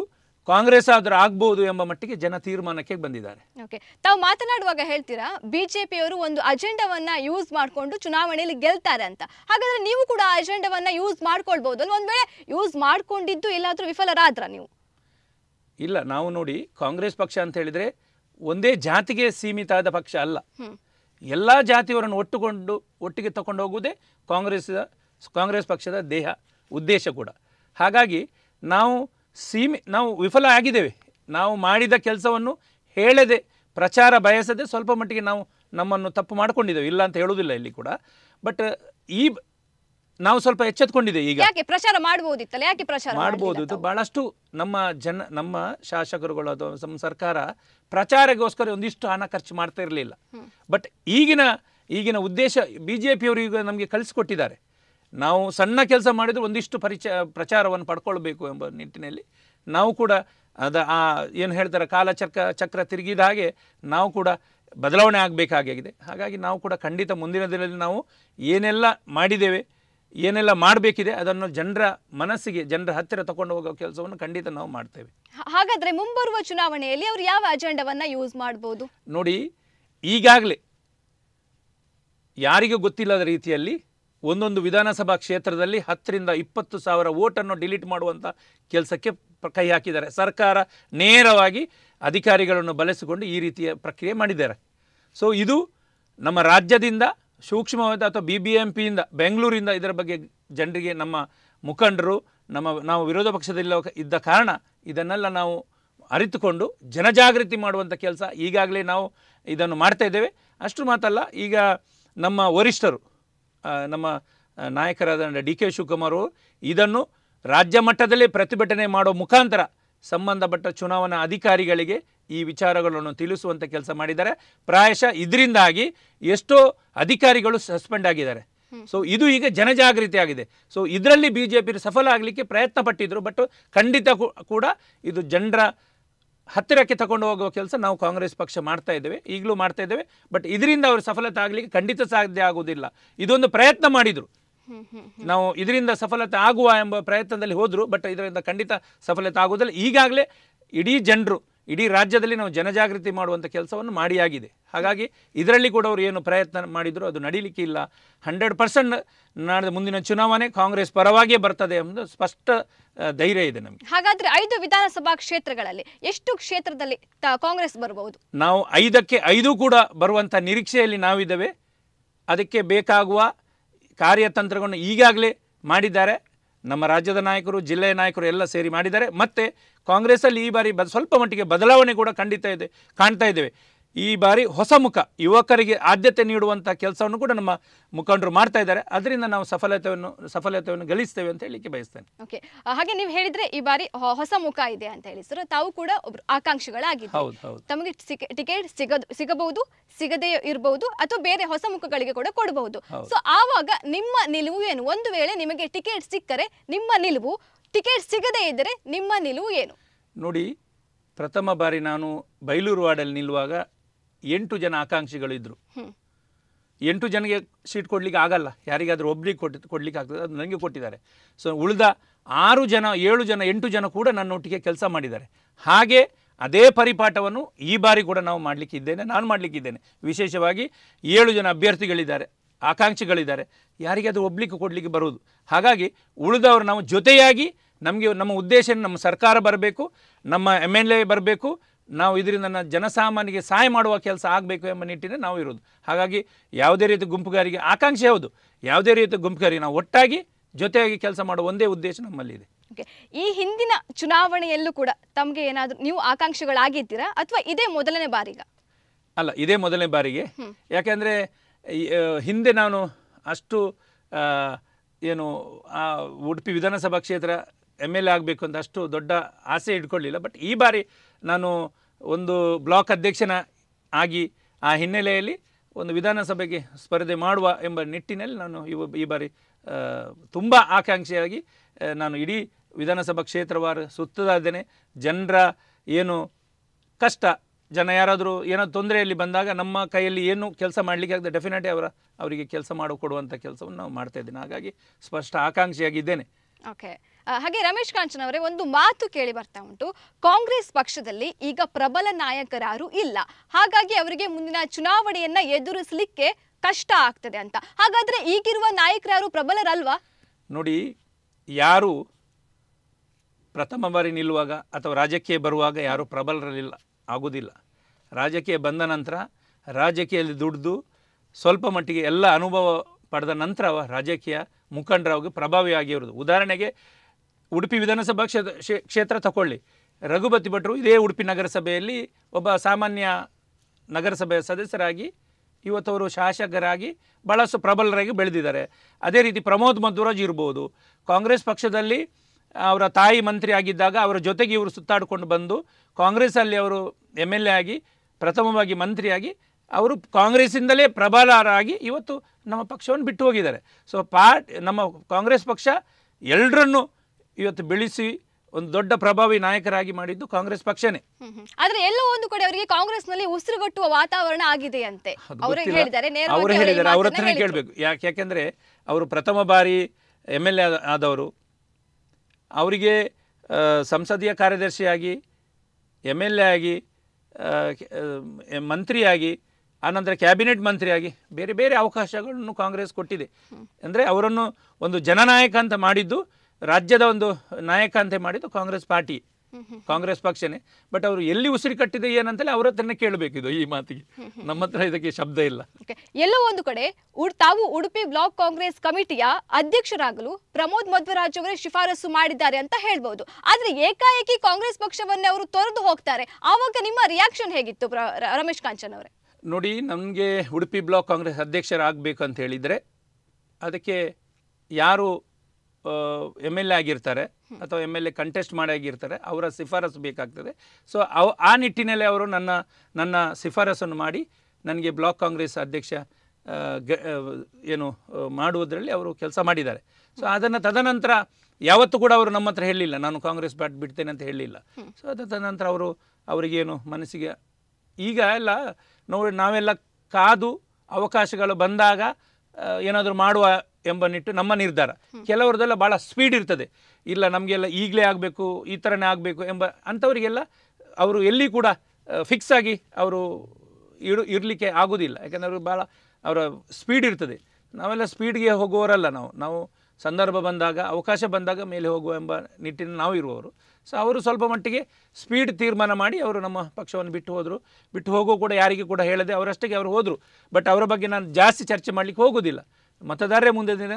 ಕಾಂಗ್ರೆಸ್ ಆದ್ರೆ ಆಗ್ಬಹುದು ಎಂಬ ಮಟ್ಟಿಗೆ ಜನ ತೀರ್ಮಾನಕ್ಕೆ ಬಂದಿದ್ದಾರೆ ಓಕೆ ತಾವು ಮಾತನಾಡುವಾಗ ಹೇಳ್ತೀರಾ ಬಿಜೆಪಿಯವರು ಒಂದು ಅಜೆಂಡಾವನ್ನ ಯೂಸ್ ಮಾಡಿಕೊಂಡು ಚುನಾವಣೆಯಲ್ಲಿ ಗೆಲ್ತಾರೆ ಅಂತ ಹಾಗಾದ್ರೆ ನೀವು ಕೂಡ ಆ ಯೂಸ್ ಮಾಡ್ಕೊಳ್ಬಹುದು ಅಲ್ಲಿ ಒಂದ್ ವೇಳೆ ಯೂಸ್ ಮಾಡ್ಕೊಂಡಿದ್ದು ಎಲ್ಲಾದ್ರೂ ವಿಫಲರಾದ್ರ ನೀವು ಇಲ್ಲ ನಾವು ನೋಡಿ ಕಾಂಗ್ರೆಸ್ ಪಕ್ಷ ಅಂತ ಹೇಳಿದ್ರೆ ಒಂದೇ ಜಾತಿಗೆ ಸೀಮಿತ ಆದ ಪಕ್ಷ ಅಲ್ಲ ಎಲ್ಲ ಜಾತಿಯವರನ್ನು ಒಟ್ಟುಕೊಂಡು ಒಟ್ಟಿಗೆ ತಗೊಂಡು ಹೋಗುವುದೇ ಕಾಂಗ್ರೆಸ್ ಕಾಂಗ್ರೆಸ್ ಪಕ್ಷದ ದೇಹ ಉದ್ದೇಶ ಕೂಡ ಹಾಗಾಗಿ ನಾವು ಸೀಮೆ ನಾವು ವಿಫಲ ಆಗಿದ್ದೇವೆ ನಾವು ಮಾಡಿದ ಕೆಲಸವನ್ನು ಹೇಳದೆ ಪ್ರಚಾರ ಬಯಸದೆ ಸ್ವಲ್ಪ ಮಟ್ಟಿಗೆ ನಾವು ನಮ್ಮನ್ನು ತಪ್ಪು ಮಾಡಿಕೊಂಡಿದ್ದೇವೆ ಇಲ್ಲ ಅಂತ ಹೇಳುವುದಿಲ್ಲ ಇಲ್ಲಿ ಕೂಡ ಬಟ್ ಈ ನಾವು ಸ್ವಲ್ಪ ಎಚ್ಚೆತ್ಕೊಂಡಿದ್ದೇವೆ ಈಗ ಯಾಕೆ ಪ್ರಚಾರ ಮಾಡಬಹುದಿತ್ತಲ್ಲ ಯಾಕೆ ಪ್ರಚಾರ ಮಾಡಬಹುದು ಬಹಳಷ್ಟು ನಮ್ಮ ಜನ ನಮ್ಮ ಶಾಸಕರುಗಳು ಅಥವಾ ನಮ್ಮ ಸರ್ಕಾರ ಪ್ರಚಾರಕ್ಕೋಸ್ಕರ ಒಂದಿಷ್ಟು ಹಣ ಖರ್ಚು ಮಾಡ್ತಾ ಇರಲಿಲ್ಲ ಬಟ್ ಈಗಿನ ಈಗಿನ ಉದ್ದೇಶ ಬಿ ಜೆ ಪಿಯವರು ಈಗ ನಮಗೆ ಕಳಿಸ್ಕೊಟ್ಟಿದ್ದಾರೆ ನಾವು ಸಣ್ಣ ಕೆಲಸ ಮಾಡಿದರೆ ಒಂದಿಷ್ಟು ಪರಿಚಯ ಪ್ರಚಾರವನ್ನು ಪಡ್ಕೊಳ್ಬೇಕು ಎಂಬ ನಿಟ್ಟಿನಲ್ಲಿ ನಾವು ಕೂಡ ಅದ ಆ ಏನು ಹೇಳ್ತಾರೆ ಕಾಲಚಕ್ರ ಚಕ್ರ ತಿರುಗಿದ ಹಾಗೆ ನಾವು ಕೂಡ ಬದಲಾವಣೆ ಆಗಬೇಕಾಗಿದೆ ಹಾಗಾಗಿ ನಾವು ಕೂಡ ಖಂಡಿತ ಮುಂದಿನ ದಿನದಲ್ಲಿ ನಾವು ಏನೆಲ್ಲ ಮಾಡಿದ್ದೇವೆ ಏನೆಲ್ಲ ಮಾಡಬೇಕಿದೆ ಅದನ್ನು ಜನರ ಮನಸ್ಸಿಗೆ ಜನರ ಹತ್ತಿರ ತಗೊಂಡು ಹೋಗೋ ಕೆಲಸವನ್ನು ಖಂಡಿತ ನಾವು ಮಾಡ್ತೇವೆ ಹಾಗಾದರೆ ಮುಂಬರುವ ಚುನಾವಣೆಯಲ್ಲಿ ಅವರು ಯಾವ ಅಜೆಂಡವನ್ನು ಯೂಸ್ ಮಾಡ್ಬೋದು ನೋಡಿ ಈಗಾಗಲೇ ಯಾರಿಗೂ ಗೊತ್ತಿಲ್ಲದ ರೀತಿಯಲ್ಲಿ ಒಂದೊಂದು ವಿಧಾನಸಭಾ ಕ್ಷೇತ್ರದಲ್ಲಿ ಹತ್ತರಿಂದ ಇಪ್ಪತ್ತು ಸಾವಿರ ಓಟನ್ನು ಡಿಲೀಟ್ ಮಾಡುವಂಥ ಕೆಲಸಕ್ಕೆ ಕೈ ಹಾಕಿದ್ದಾರೆ ಸರ್ಕಾರ ನೇರವಾಗಿ ಅಧಿಕಾರಿಗಳನ್ನು ಬಳಸಿಕೊಂಡು ಈ ರೀತಿಯ ಪ್ರಕ್ರಿಯೆ ಮಾಡಿದ್ದಾರೆ ಸೊ ಇದು ನಮ್ಮ ರಾಜ್ಯದಿಂದ ಸೂಕ್ಷ್ಮವಾದ ಅಥವಾ ಬಿ ಬಿ ಎಂ ಪಿಯಿಂದ ಬೆಂಗಳೂರಿಂದ ಇದರ ಬಗ್ಗೆ ಜನರಿಗೆ ನಮ್ಮ ಮುಖಂಡರು ನಮ್ಮ ನಾವು ವಿರೋಧ ಪಕ್ಷದಲ್ಲಿ ಇದ್ದ ಕಾರಣ ಇದನ್ನೆಲ್ಲ ನಾವು ಅರಿತುಕೊಂಡು ಜನಜಾಗೃತಿ ಮಾಡುವಂಥ ಕೆಲಸ ಈಗಾಗಲೇ ನಾವು ಇದನ್ನು ಮಾಡ್ತಾ ಇದ್ದೇವೆ ಅಷ್ಟು ಮಾತಲ್ಲ ಈಗ ನಮ್ಮ ವರಿಷ್ಠರು ನಮ್ಮ ನಾಯಕರಾದ ಡಿ ಕೆ ಶಿವಕುಮಾರ್ ಇದನ್ನು ರಾಜ್ಯ ಮಟ್ಟದಲ್ಲಿ ಪ್ರತಿಭಟನೆ ಮಾಡೋ ಮುಖಾಂತರ ಸಂಬಂಧಪಟ್ಟ ಚುನಾವಣಾ ಅಧಿಕಾರಿಗಳಿಗೆ ಈ ವಿಚಾರಗಳನ್ನು ತಿಳಿಸುವಂಥ ಕೆಲಸ ಮಾಡಿದ್ದಾರೆ ಪ್ರಾಯಶಃ ಇದರಿಂದಾಗಿ ಎಷ್ಟೋ ಅಧಿಕಾರಿಗಳು ಸಸ್ಪೆಂಡ್ ಆಗಿದ್ದಾರೆ ಸೊ ಇದು ಈಗ ಜನಜಾಗೃತಿ ಆಗಿದೆ ಸೊ ಇದರಲ್ಲಿ ಬಿ ಜೆ ಪಿ ಸಫಲ ಆಗಲಿಕ್ಕೆ ಪ್ರಯತ್ನ ಪಟ್ಟಿದ್ರು ಬಟ್ ಖಂಡಿತ ಕೂಡ ಇದು ಜನರ ಹತ್ತಿರಕ್ಕೆ ತಗೊಂಡು ಹೋಗುವ ಕೆಲಸ ನಾವು ಕಾಂಗ್ರೆಸ್ ಪಕ್ಷ ಮಾಡ್ತಾ ಇದ್ದೇವೆ ಈಗಲೂ ಮಾಡ್ತಾ ಇದ್ದೇವೆ ಬಟ್ ಇದರಿಂದ ಅವರು ಸಫಲತೆ ಆಗಲಿಕ್ಕೆ ಖಂಡಿತ ಸಾಧ್ಯ ಆಗುವುದಿಲ್ಲ ಇದೊಂದು ಪ್ರಯತ್ನ ಮಾಡಿದರು ನಾವು ಇದರಿಂದ ಸಫಲತೆ ಆಗುವ ಎಂಬ ಪ್ರಯತ್ನದಲ್ಲಿ ಹೋದರು ಬಟ್ ಇದರಿಂದ ಖಂಡಿತ ಸಫಲತೆ ಆಗುವುದಿಲ್ಲ ಈಗಾಗಲೇ ಇಡೀ ಜನರು ಇಡೀ ರಾಜ್ಯದಲ್ಲಿ ನಾವು ಜನಜಾಗೃತಿ ಮಾಡುವಂಥ ಕೆಲಸವನ್ನು ಮಾಡಿಯಾಗಿದೆ ಹಾಗಾಗಿ ಇದರಲ್ಲಿ ಕೂಡ ಅವರು ಏನು ಪ್ರಯತ್ನ ಮಾಡಿದರೂ ಅದು ನಡೀಲಿಕ್ಕೆ ಇಲ್ಲ ಹಂಡ್ರೆಡ್ ಪರ್ಸೆಂಟ್ ನಾಳೆ ಮುಂದಿನ ಚುನಾವಣೆ ಕಾಂಗ್ರೆಸ್ ಪರವಾಗಿಯೇ ಬರ್ತದೆ ಎಂದು ಸ್ಪಷ್ಟ ಧೈರ್ಯ ಇದೆ ನಮಗೆ ಹಾಗಾದ್ರೆ ಐದು ವಿಧಾನಸಭಾ ಕ್ಷೇತ್ರಗಳಲ್ಲಿ ಎಷ್ಟು ಕ್ಷೇತ್ರದಲ್ಲಿ ಕಾಂಗ್ರೆಸ್ ಬರಬಹುದು ನಾವು ಐದಕ್ಕೆ ಐದು ಕೂಡ ಬರುವಂಥ ನಿರೀಕ್ಷೆಯಲ್ಲಿ ನಾವಿದ್ದೇವೆ ಅದಕ್ಕೆ ಬೇಕಾಗುವ ಕಾರ್ಯತಂತ್ರಗಳನ್ನು ಈಗಾಗಲೇ ಮಾಡಿದ್ದಾರೆ ನಮ್ಮ ರಾಜ್ಯದ ನಾಯಕರು ಜಿಲ್ಲೆಯ ನಾಯಕರು ಎಲ್ಲ ಸೇರಿ ಮಾಡಿದ್ದಾರೆ ಮತ್ತು ಕಾಂಗ್ರೆಸ್ಸಲ್ಲಿ ಈ ಬಾರಿ ಬ ಸ್ವಲ್ಪ ಮಟ್ಟಿಗೆ ಬದಲಾವಣೆ ಕೂಡ ಖಂಡಿತ ಇದೆ ಕಾಣ್ತಾ ಇದ್ದೇವೆ ಈ ಬಾರಿ ಹೊಸ ಮುಖ ಯುವಕರಿಗೆ ಆದ್ಯತೆ ನೀಡುವಂಥ ಕೆಲಸವನ್ನು ಕೂಡ ನಮ್ಮ ಮುಖಂಡರು ಮಾಡ್ತಾ ಇದ್ದಾರೆ ಅದರಿಂದ ನಾವು ಸಫಲತೆಯನ್ನು ಸಫಲತೆಯನ್ನು ಗಳಿಸ್ತೇವೆ ಅಂತ ಹೇಳಿಕ್ಕೆ ಬಯಸ್ತೇನೆ ಓಕೆ ಹಾಗೆ ನೀವು ಹೇಳಿದ್ರೆ ಈ ಬಾರಿ ಹೊಸ ಮುಖ ಇದೆ ಅಂತ ಹೇಳಿ ಸರ್ ತಾವು ಕೂಡ ಹೌದು ಹೌದು ತಮಗೆ ಟಿಕೆಟ್ ಸಿಗ ಸಿಗಬಹುದು ಸಿಗದೇ ಇರಬಹುದು ಅಥವಾ ಬೇರೆ ಹೊಸ ಮುಖಗಳಿಗೆ ಕೂಡ ಕೊಡಬಹುದು ಸೊ ಆವಾಗ ನಿಮ್ಮ ನಿಲುವು ಏನು ಒಂದು ವೇಳೆ ನಿಮಗೆ ಟಿಕೆಟ್ ಸಿಕ್ಕರೆ ನಿಮ್ಮ ನಿಲುವು ಟಿಕೆಟ್ ಸಿಗದೇ ಇದ್ದರೆ ನಿಮ್ಮ ನಿಲುವು ಏನು ನೋಡಿ ಪ್ರಥಮ ಬಾರಿ ನಾನು ಬೈಲೂರು ವಾರ್ಡಲ್ಲಿ ನಿಲ್ಲುವಾಗ ಎಂಟು ಜನ ಆಕಾಂಕ್ಷಿಗಳಿದ್ದರು ಎಂಟು ಜನಗೆ ಸೀಟ್ ಕೊಡಲಿಕ್ಕೆ ಆಗಲ್ಲ ಯಾರಿಗಾದರೂ ಒಬ್ಲಿಕ್ ಕೊಟ್ಟು ಕೊಡಲಿಕ್ಕೆ ಆಗ್ತದೆ ಅದು ನನಗೆ ಕೊಟ್ಟಿದ್ದಾರೆ ಸೊ ಉಳಿದ ಆರು ಜನ ಏಳು ಜನ ಎಂಟು ಜನ ಕೂಡ ನನ್ನ ಒಟ್ಟಿಗೆ ಕೆಲಸ ಮಾಡಿದ್ದಾರೆ ಹಾಗೆ ಅದೇ ಪರಿಪಾಠವನ್ನು ಈ ಬಾರಿ ಕೂಡ ನಾವು ಮಾಡಲಿಕ್ಕಿದ್ದೇನೆ ನಾನು ಮಾಡಲಿಕ್ಕಿದ್ದೇನೆ ವಿಶೇಷವಾಗಿ ಏಳು ಜನ ಅಭ್ಯರ್ಥಿಗಳಿದ್ದಾರೆ ಆಕಾಂಕ್ಷಿಗಳಿದ್ದಾರೆ ಯಾರಿಗೆ ಅದು ಒಬ್ಲಿಕ್ಕೆ ಕೊಡಲಿಕ್ಕೆ ಬರುವುದು ಹಾಗಾಗಿ ಉಳಿದವರು ನಾವು ಜೊತೆಯಾಗಿ ನಮಗೆ ನಮ್ಮ ಉದ್ದೇಶ ನಮ್ಮ ಸರ್ಕಾರ ಬರಬೇಕು ನಮ್ಮ ಎಮ್ ಎಲ್ ಎ ಬರಬೇಕು ನಾವು ಇದರಿಂದ ಜನಸಾಮಾನ್ಯಿಗೆ ಸಹಾಯ ಮಾಡುವ ಕೆಲಸ ಆಗಬೇಕು ಎಂಬ ನಿಟ್ಟಿನ ನಾವು ಇರೋದು ಹಾಗಾಗಿ ಯಾವುದೇ ರೀತಿ ಗುಂಪುಗಾರಿಗೆ ಆಕಾಂಕ್ಷೆ ಹೌದು ಯಾವುದೇ ರೀತಿ ಗುಂಪುಗಾರಿಗೆ ನಾವು ಒಟ್ಟಾಗಿ ಜೊತೆಯಾಗಿ ಕೆಲಸ ಮಾಡುವ ಒಂದೇ ಉದ್ದೇಶ ನಮ್ಮಲ್ಲಿದೆ ಓಕೆ ಈ ಹಿಂದಿನ ಚುನಾವಣೆಯಲ್ಲೂ ಕೂಡ ತಮಗೆ ಏನಾದರೂ ನೀವು ಆಕಾಂಕ್ಷಿಗಳಾಗಿದ್ದೀರಾ ಅಥವಾ ಇದೇ ಮೊದಲನೇ ಬಾರಿಗ ಅಲ್ಲ ಇದೇ ಮೊದಲನೇ ಬಾರಿಗೆ ಯಾಕೆಂದರೆ ಹಿಂದೆ ನಾನು ಅಷ್ಟು ಏನು ಉಡುಪಿ ವಿಧಾನಸಭಾ ಕ್ಷೇತ್ರ ಎಮ್ ಎಲ್ ಎ ಆಗಬೇಕು ಅಂತ ಅಷ್ಟು ದೊಡ್ಡ ಆಸೆ ಇಟ್ಕೊಳ್ಳಿಲ್ಲ ಬಟ್ ಈ ಬಾರಿ ನಾನು ಒಂದು ಬ್ಲಾಕ್ ಅಧ್ಯಕ್ಷನ ಆಗಿ ಆ ಹಿನ್ನೆಲೆಯಲ್ಲಿ ಒಂದು ವಿಧಾನಸಭೆಗೆ ಸ್ಪರ್ಧೆ ಮಾಡುವ ಎಂಬ ನಿಟ್ಟಿನಲ್ಲಿ ನಾನು ಇವ ಈ ಬಾರಿ ತುಂಬ ಆಕಾಂಕ್ಷೆಯಾಗಿ ನಾನು ಇಡೀ ವಿಧಾನಸಭಾ ಕ್ಷೇತ್ರವಾರ ಸುತ್ತದಾದ್ದೇನೆ ಜನರ ಏನು ಕಷ್ಟ ಜನ ಯಾರಾದರೂ ಏನೋ ತೊಂದರೆಯಲ್ಲಿ ಬಂದಾಗ ನಮ್ಮ ಕೈಯಲ್ಲಿ ಏನು ಕೆಲಸ ಮಾಡಲಿಕ್ಕೆ ಆಗದೆ ಡೆಫಿನೆಟ್ಲಿ ಅವರ ಅವರಿಗೆ ಕೆಲಸ ಮಾಡಿಕೊಡುವಂಥ ಕೆಲಸವನ್ನು ನಾವು ಮಾಡ್ತಾಯಿದ್ದೇನೆ ಹಾಗಾಗಿ ಸ್ಪಷ್ಟ ಆಕಾಂಕ್ಷೆಯಾಗಿದ್ದೇನೆ ಓಕೆ ಹಾಗೆ ರಮೇಶ್ ಕಾಂಚನ್ ಅವರೇ ಒಂದು ಮಾತು ಕೇಳಿ ಬರ್ತಾ ಉಂಟು ಕಾಂಗ್ರೆಸ್ ಪಕ್ಷದಲ್ಲಿ ಈಗ ಪ್ರಬಲ ನಾಯಕರಾರು ಇಲ್ಲ ಹಾಗಾಗಿ ಅವರಿಗೆ ಮುಂದಿನ ಚುನಾವಣೆಯನ್ನ ಎದುರಿಸಲಿಕ್ಕೆ ಕಷ್ಟ ಆಗ್ತದೆ ಅಂತ ಹಾಗಾದ್ರೆ ಈಗಿರುವ ನಾಯಕರಾರು ಪ್ರಬಲರಲ್ವಾ ನೋಡಿ ಯಾರು ಪ್ರಥಮ ಬಾರಿ ನಿಲ್ಲುವಾಗ ಅಥವಾ ರಾಜಕೀಯ ಬರುವಾಗ ಯಾರು ಪ್ರಬಲರಲಿಲ್ಲ ಆಗೋದಿಲ್ಲ ರಾಜಕೀಯ ಬಂದ ನಂತರ ರಾಜಕೀಯದಲ್ಲಿ ದುಡಿದು ಸ್ವಲ್ಪ ಮಟ್ಟಿಗೆ ಎಲ್ಲ ಅನುಭವ ಪಡೆದ ನಂತರ ರಾಜಕೀಯ ಮುಖಂಡರಾಗಿ ಪ್ರಭಾವಿಯಾಗಿರೋದು ಉದಾಹರಣೆಗೆ ಉಡುಪಿ ವಿಧಾನಸಭಾ ಕ್ಷೇತ್ರ ಕ್ಷೇತ್ರ ತಗೊಳ್ಳಿ ರಘುಪತಿ ಭಟ್ರು ಇದೇ ಉಡುಪಿ ನಗರಸಭೆಯಲ್ಲಿ ಒಬ್ಬ ಸಾಮಾನ್ಯ ನಗರಸಭೆಯ ಸದಸ್ಯರಾಗಿ ಇವತ್ತವರು ಶಾಸಕರಾಗಿ ಭಾಳಷ್ಟು ಪ್ರಬಲರಾಗಿ ಬೆಳೆದಿದ್ದಾರೆ ಅದೇ ರೀತಿ ಪ್ರಮೋದ್ ಮಧ್ವರಾಜ್ ಇರ್ಬೋದು ಕಾಂಗ್ರೆಸ್ ಪಕ್ಷದಲ್ಲಿ ಅವರ ತಾಯಿ ಮಂತ್ರಿ ಆಗಿದ್ದಾಗ ಅವರ ಜೊತೆಗೆ ಇವರು ಸುತ್ತಾಡಿಕೊಂಡು ಬಂದು ಕಾಂಗ್ರೆಸ್ಸಲ್ಲಿ ಅವರು ಎಮ್ ಎಲ್ ಎ ಆಗಿ ಪ್ರಥಮವಾಗಿ ಮಂತ್ರಿಯಾಗಿ ಅವರು ಕಾಂಗ್ರೆಸ್ಸಿಂದಲೇ ಪ್ರಬಲರಾಗಿ ಇವತ್ತು ನಮ್ಮ ಪಕ್ಷವನ್ನು ಬಿಟ್ಟು ಹೋಗಿದ್ದಾರೆ ಸೊ ಪಾರ್ಟ್ ನಮ್ಮ ಕಾಂಗ್ರೆಸ್ ಪಕ್ಷ ಎಲ್ಲರನ್ನು ಇವತ್ತು ಬೆಳೆಸಿ ಒಂದು ದೊಡ್ಡ ಪ್ರಭಾವಿ ನಾಯಕರಾಗಿ ಮಾಡಿದ್ದು ಕಾಂಗ್ರೆಸ್ ಪಕ್ಷನೇ ಆದ್ರೆ ಎಲ್ಲೋ ಒಂದು ಕಡೆ ಅವರಿಗೆ ಕಾಂಗ್ರೆಸ್ನಲ್ಲಿ ಉಸಿರುಗಟ್ಟುವ ವಾತಾವರಣ ಆಗಿದೆ ಅಂತೆ ಅವರು ಹೇಳಿದ್ದಾರೆ ಅವ್ರ ಹತ್ರ ಕೇಳಬೇಕು ಯಾಕೆ ಯಾಕೆಂದರೆ ಅವರು ಪ್ರಥಮ ಬಾರಿ ಎಮ್ ಎಲ್ ಎ ಆದವರು ಅವರಿಗೆ ಸಂಸದೀಯ ಕಾರ್ಯದರ್ಶಿಯಾಗಿ ಎಮ್ ಎಲ್ ಎ ಆಗಿ ಮಂತ್ರಿಯಾಗಿ ಆನಂತರ ಕ್ಯಾಬಿನೆಟ್ ಮಂತ್ರಿಯಾಗಿ ಬೇರೆ ಬೇರೆ ಅವಕಾಶಗಳನ್ನು ಕಾಂಗ್ರೆಸ್ ಕೊಟ್ಟಿದೆ ಅಂದರೆ ಅವರನ್ನು ಒಂದು ಜನನಾಯಕ ಅಂತ ಮಾಡಿದ್ದು ರಾಜ್ಯದ ಒಂದು ನಾಯಕ ಅಂತ ಮಾಡಿದ್ದು ಕಾಂಗ್ರೆಸ್ ಪಾರ್ಟಿ ಕಾಂಗ್ರೆಸ್ ಪಕ್ಷನೇ ಬಟ್ ಅವರು ಎಲ್ಲಿ ಉಸಿರಿ ಕಟ್ಟಿದೆ ಏನಂತ ಅವ್ರ ಹತ್ರನೇ ಕೇಳಬೇಕಿದು ಈ ಮಾತಿಗೆ ನಮ್ಮ ಹತ್ರ ಇದಕ್ಕೆ ಶಬ್ದ ಇಲ್ಲ ಎಲ್ಲೋ ಒಂದು ಕಡೆ ತಾವು ಉಡುಪಿ ಬ್ಲಾಕ್ ಕಾಂಗ್ರೆಸ್ ಕಮಿಟಿಯ ಅಧ್ಯಕ್ಷರಾಗಲು ಪ್ರಮೋದ್ ಮಧ್ವರಾಜ್ ಅವರೇ ಶಿಫಾರಸು ಮಾಡಿದ್ದಾರೆ ಅಂತ ಹೇಳ್ಬಹುದು ಆದ್ರೆ ಏಕಾಏಕಿ ಕಾಂಗ್ರೆಸ್ ಪಕ್ಷವನ್ನೇ ಅವರು ತೊರೆದು ಹೋಗ್ತಾರೆ ಆವಾಗ ನಿಮ್ಮ ರಿಯಾಕ್ಷನ್ ಹೇಗಿತ್ತು ರಮೇಶ್ ಕಾಂಚನ್ ಅವರೇ ನೋಡಿ ನಮಗೆ ಉಡುಪಿ ಬ್ಲಾಕ್ ಕಾಂಗ್ರೆಸ್ ಅಧ್ಯಕ್ಷರಾಗಬೇಕು ಅಂತ ಹೇಳಿದರೆ ಅದಕ್ಕೆ ಯಾರು ಎಮ್ ಎಲ್ ಎ ಆಗಿರ್ತಾರೆ ಅಥವಾ ಎಮ್ ಎಲ್ ಎ ಕಂಟೆಸ್ಟ್ ಆಗಿರ್ತಾರೆ ಅವರ ಶಿಫಾರಸು ಬೇಕಾಗ್ತದೆ ಸೊ ಅವ ಆ ನಿಟ್ಟಿನಲ್ಲಿ ಅವರು ನನ್ನ ನನ್ನ ಶಿಫಾರಸನ್ನು ಮಾಡಿ ನನಗೆ ಬ್ಲಾಕ್ ಕಾಂಗ್ರೆಸ್ ಅಧ್ಯಕ್ಷ ಏನು ಮಾಡುವುದರಲ್ಲಿ ಅವರು ಕೆಲಸ ಮಾಡಿದ್ದಾರೆ ಸೊ ಅದನ್ನು ತದನಂತರ ಯಾವತ್ತೂ ಕೂಡ ಅವರು ನಮ್ಮ ಹತ್ರ ಹೇಳಲಿಲ್ಲ ನಾನು ಕಾಂಗ್ರೆಸ್ ಬ್ಯಾಟ್ ಬಿಡ್ತೇನೆ ಅಂತ ಹೇಳಲಿಲ್ಲ ಸೊ ಅದ ತದನಂತರ ಅವರು ಅವರಿಗೇನು ಮನಸ್ಸಿಗೆ ಈಗ ಎಲ್ಲ ನೋಡಿ ನಾವೆಲ್ಲ ಕಾದು ಅವಕಾಶಗಳು ಬಂದಾಗ ಏನಾದರೂ ಮಾಡುವ ಎಂಬ ನಿಟ್ಟು ನಮ್ಮ ನಿರ್ಧಾರ ಕೆಲವರದೆಲ್ಲ ಭಾಳ ಸ್ಪೀಡ್ ಇರ್ತದೆ ಇಲ್ಲ ನಮಗೆಲ್ಲ ಈಗಲೇ ಆಗಬೇಕು ಈ ಥರನೇ ಆಗಬೇಕು ಎಂಬ ಅಂಥವರಿಗೆಲ್ಲ ಅವರು ಎಲ್ಲಿ ಕೂಡ ಫಿಕ್ಸ್ ಆಗಿ ಅವರು ಇಡು ಇರಲಿಕ್ಕೆ ಆಗೋದಿಲ್ಲ ಯಾಕೆಂದರೆ ಅವರು ಭಾಳ ಅವರ ಸ್ಪೀಡ್ ಇರ್ತದೆ ನಾವೆಲ್ಲ ಸ್ಪೀಡ್ಗೆ ಹೋಗುವವರಲ್ಲ ನಾವು ನಾವು ಸಂದರ್ಭ ಬಂದಾಗ ಅವಕಾಶ ಬಂದಾಗ ಮೇಲೆ ಹೋಗುವ ಎಂಬ ನಿಟ್ಟಿನ ನಾವು ಇರುವವರು ಸೊ ಅವರು ಸ್ವಲ್ಪ ಮಟ್ಟಿಗೆ ಸ್ಪೀಡ್ ತೀರ್ಮಾನ ಮಾಡಿ ಅವರು ನಮ್ಮ ಪಕ್ಷವನ್ನು ಬಿಟ್ಟು ಹೋದರು ಬಿಟ್ಟು ಹೋಗೋ ಕೂಡ ಯಾರಿಗೂ ಕೂಡ ಹೇಳದೆ ಅವರಷ್ಟಕ್ಕೆ ಅವರು ಹೋದರು ಬಟ್ ಅವರ ಬಗ್ಗೆ ನಾನು ಜಾಸ್ತಿ ಚರ್ಚೆ ಮಾಡಲಿಕ್ಕೆ ಹೋಗೋದಿಲ್ಲ ಮತದಾರರೇ ಮುಂದೆ ದಿನ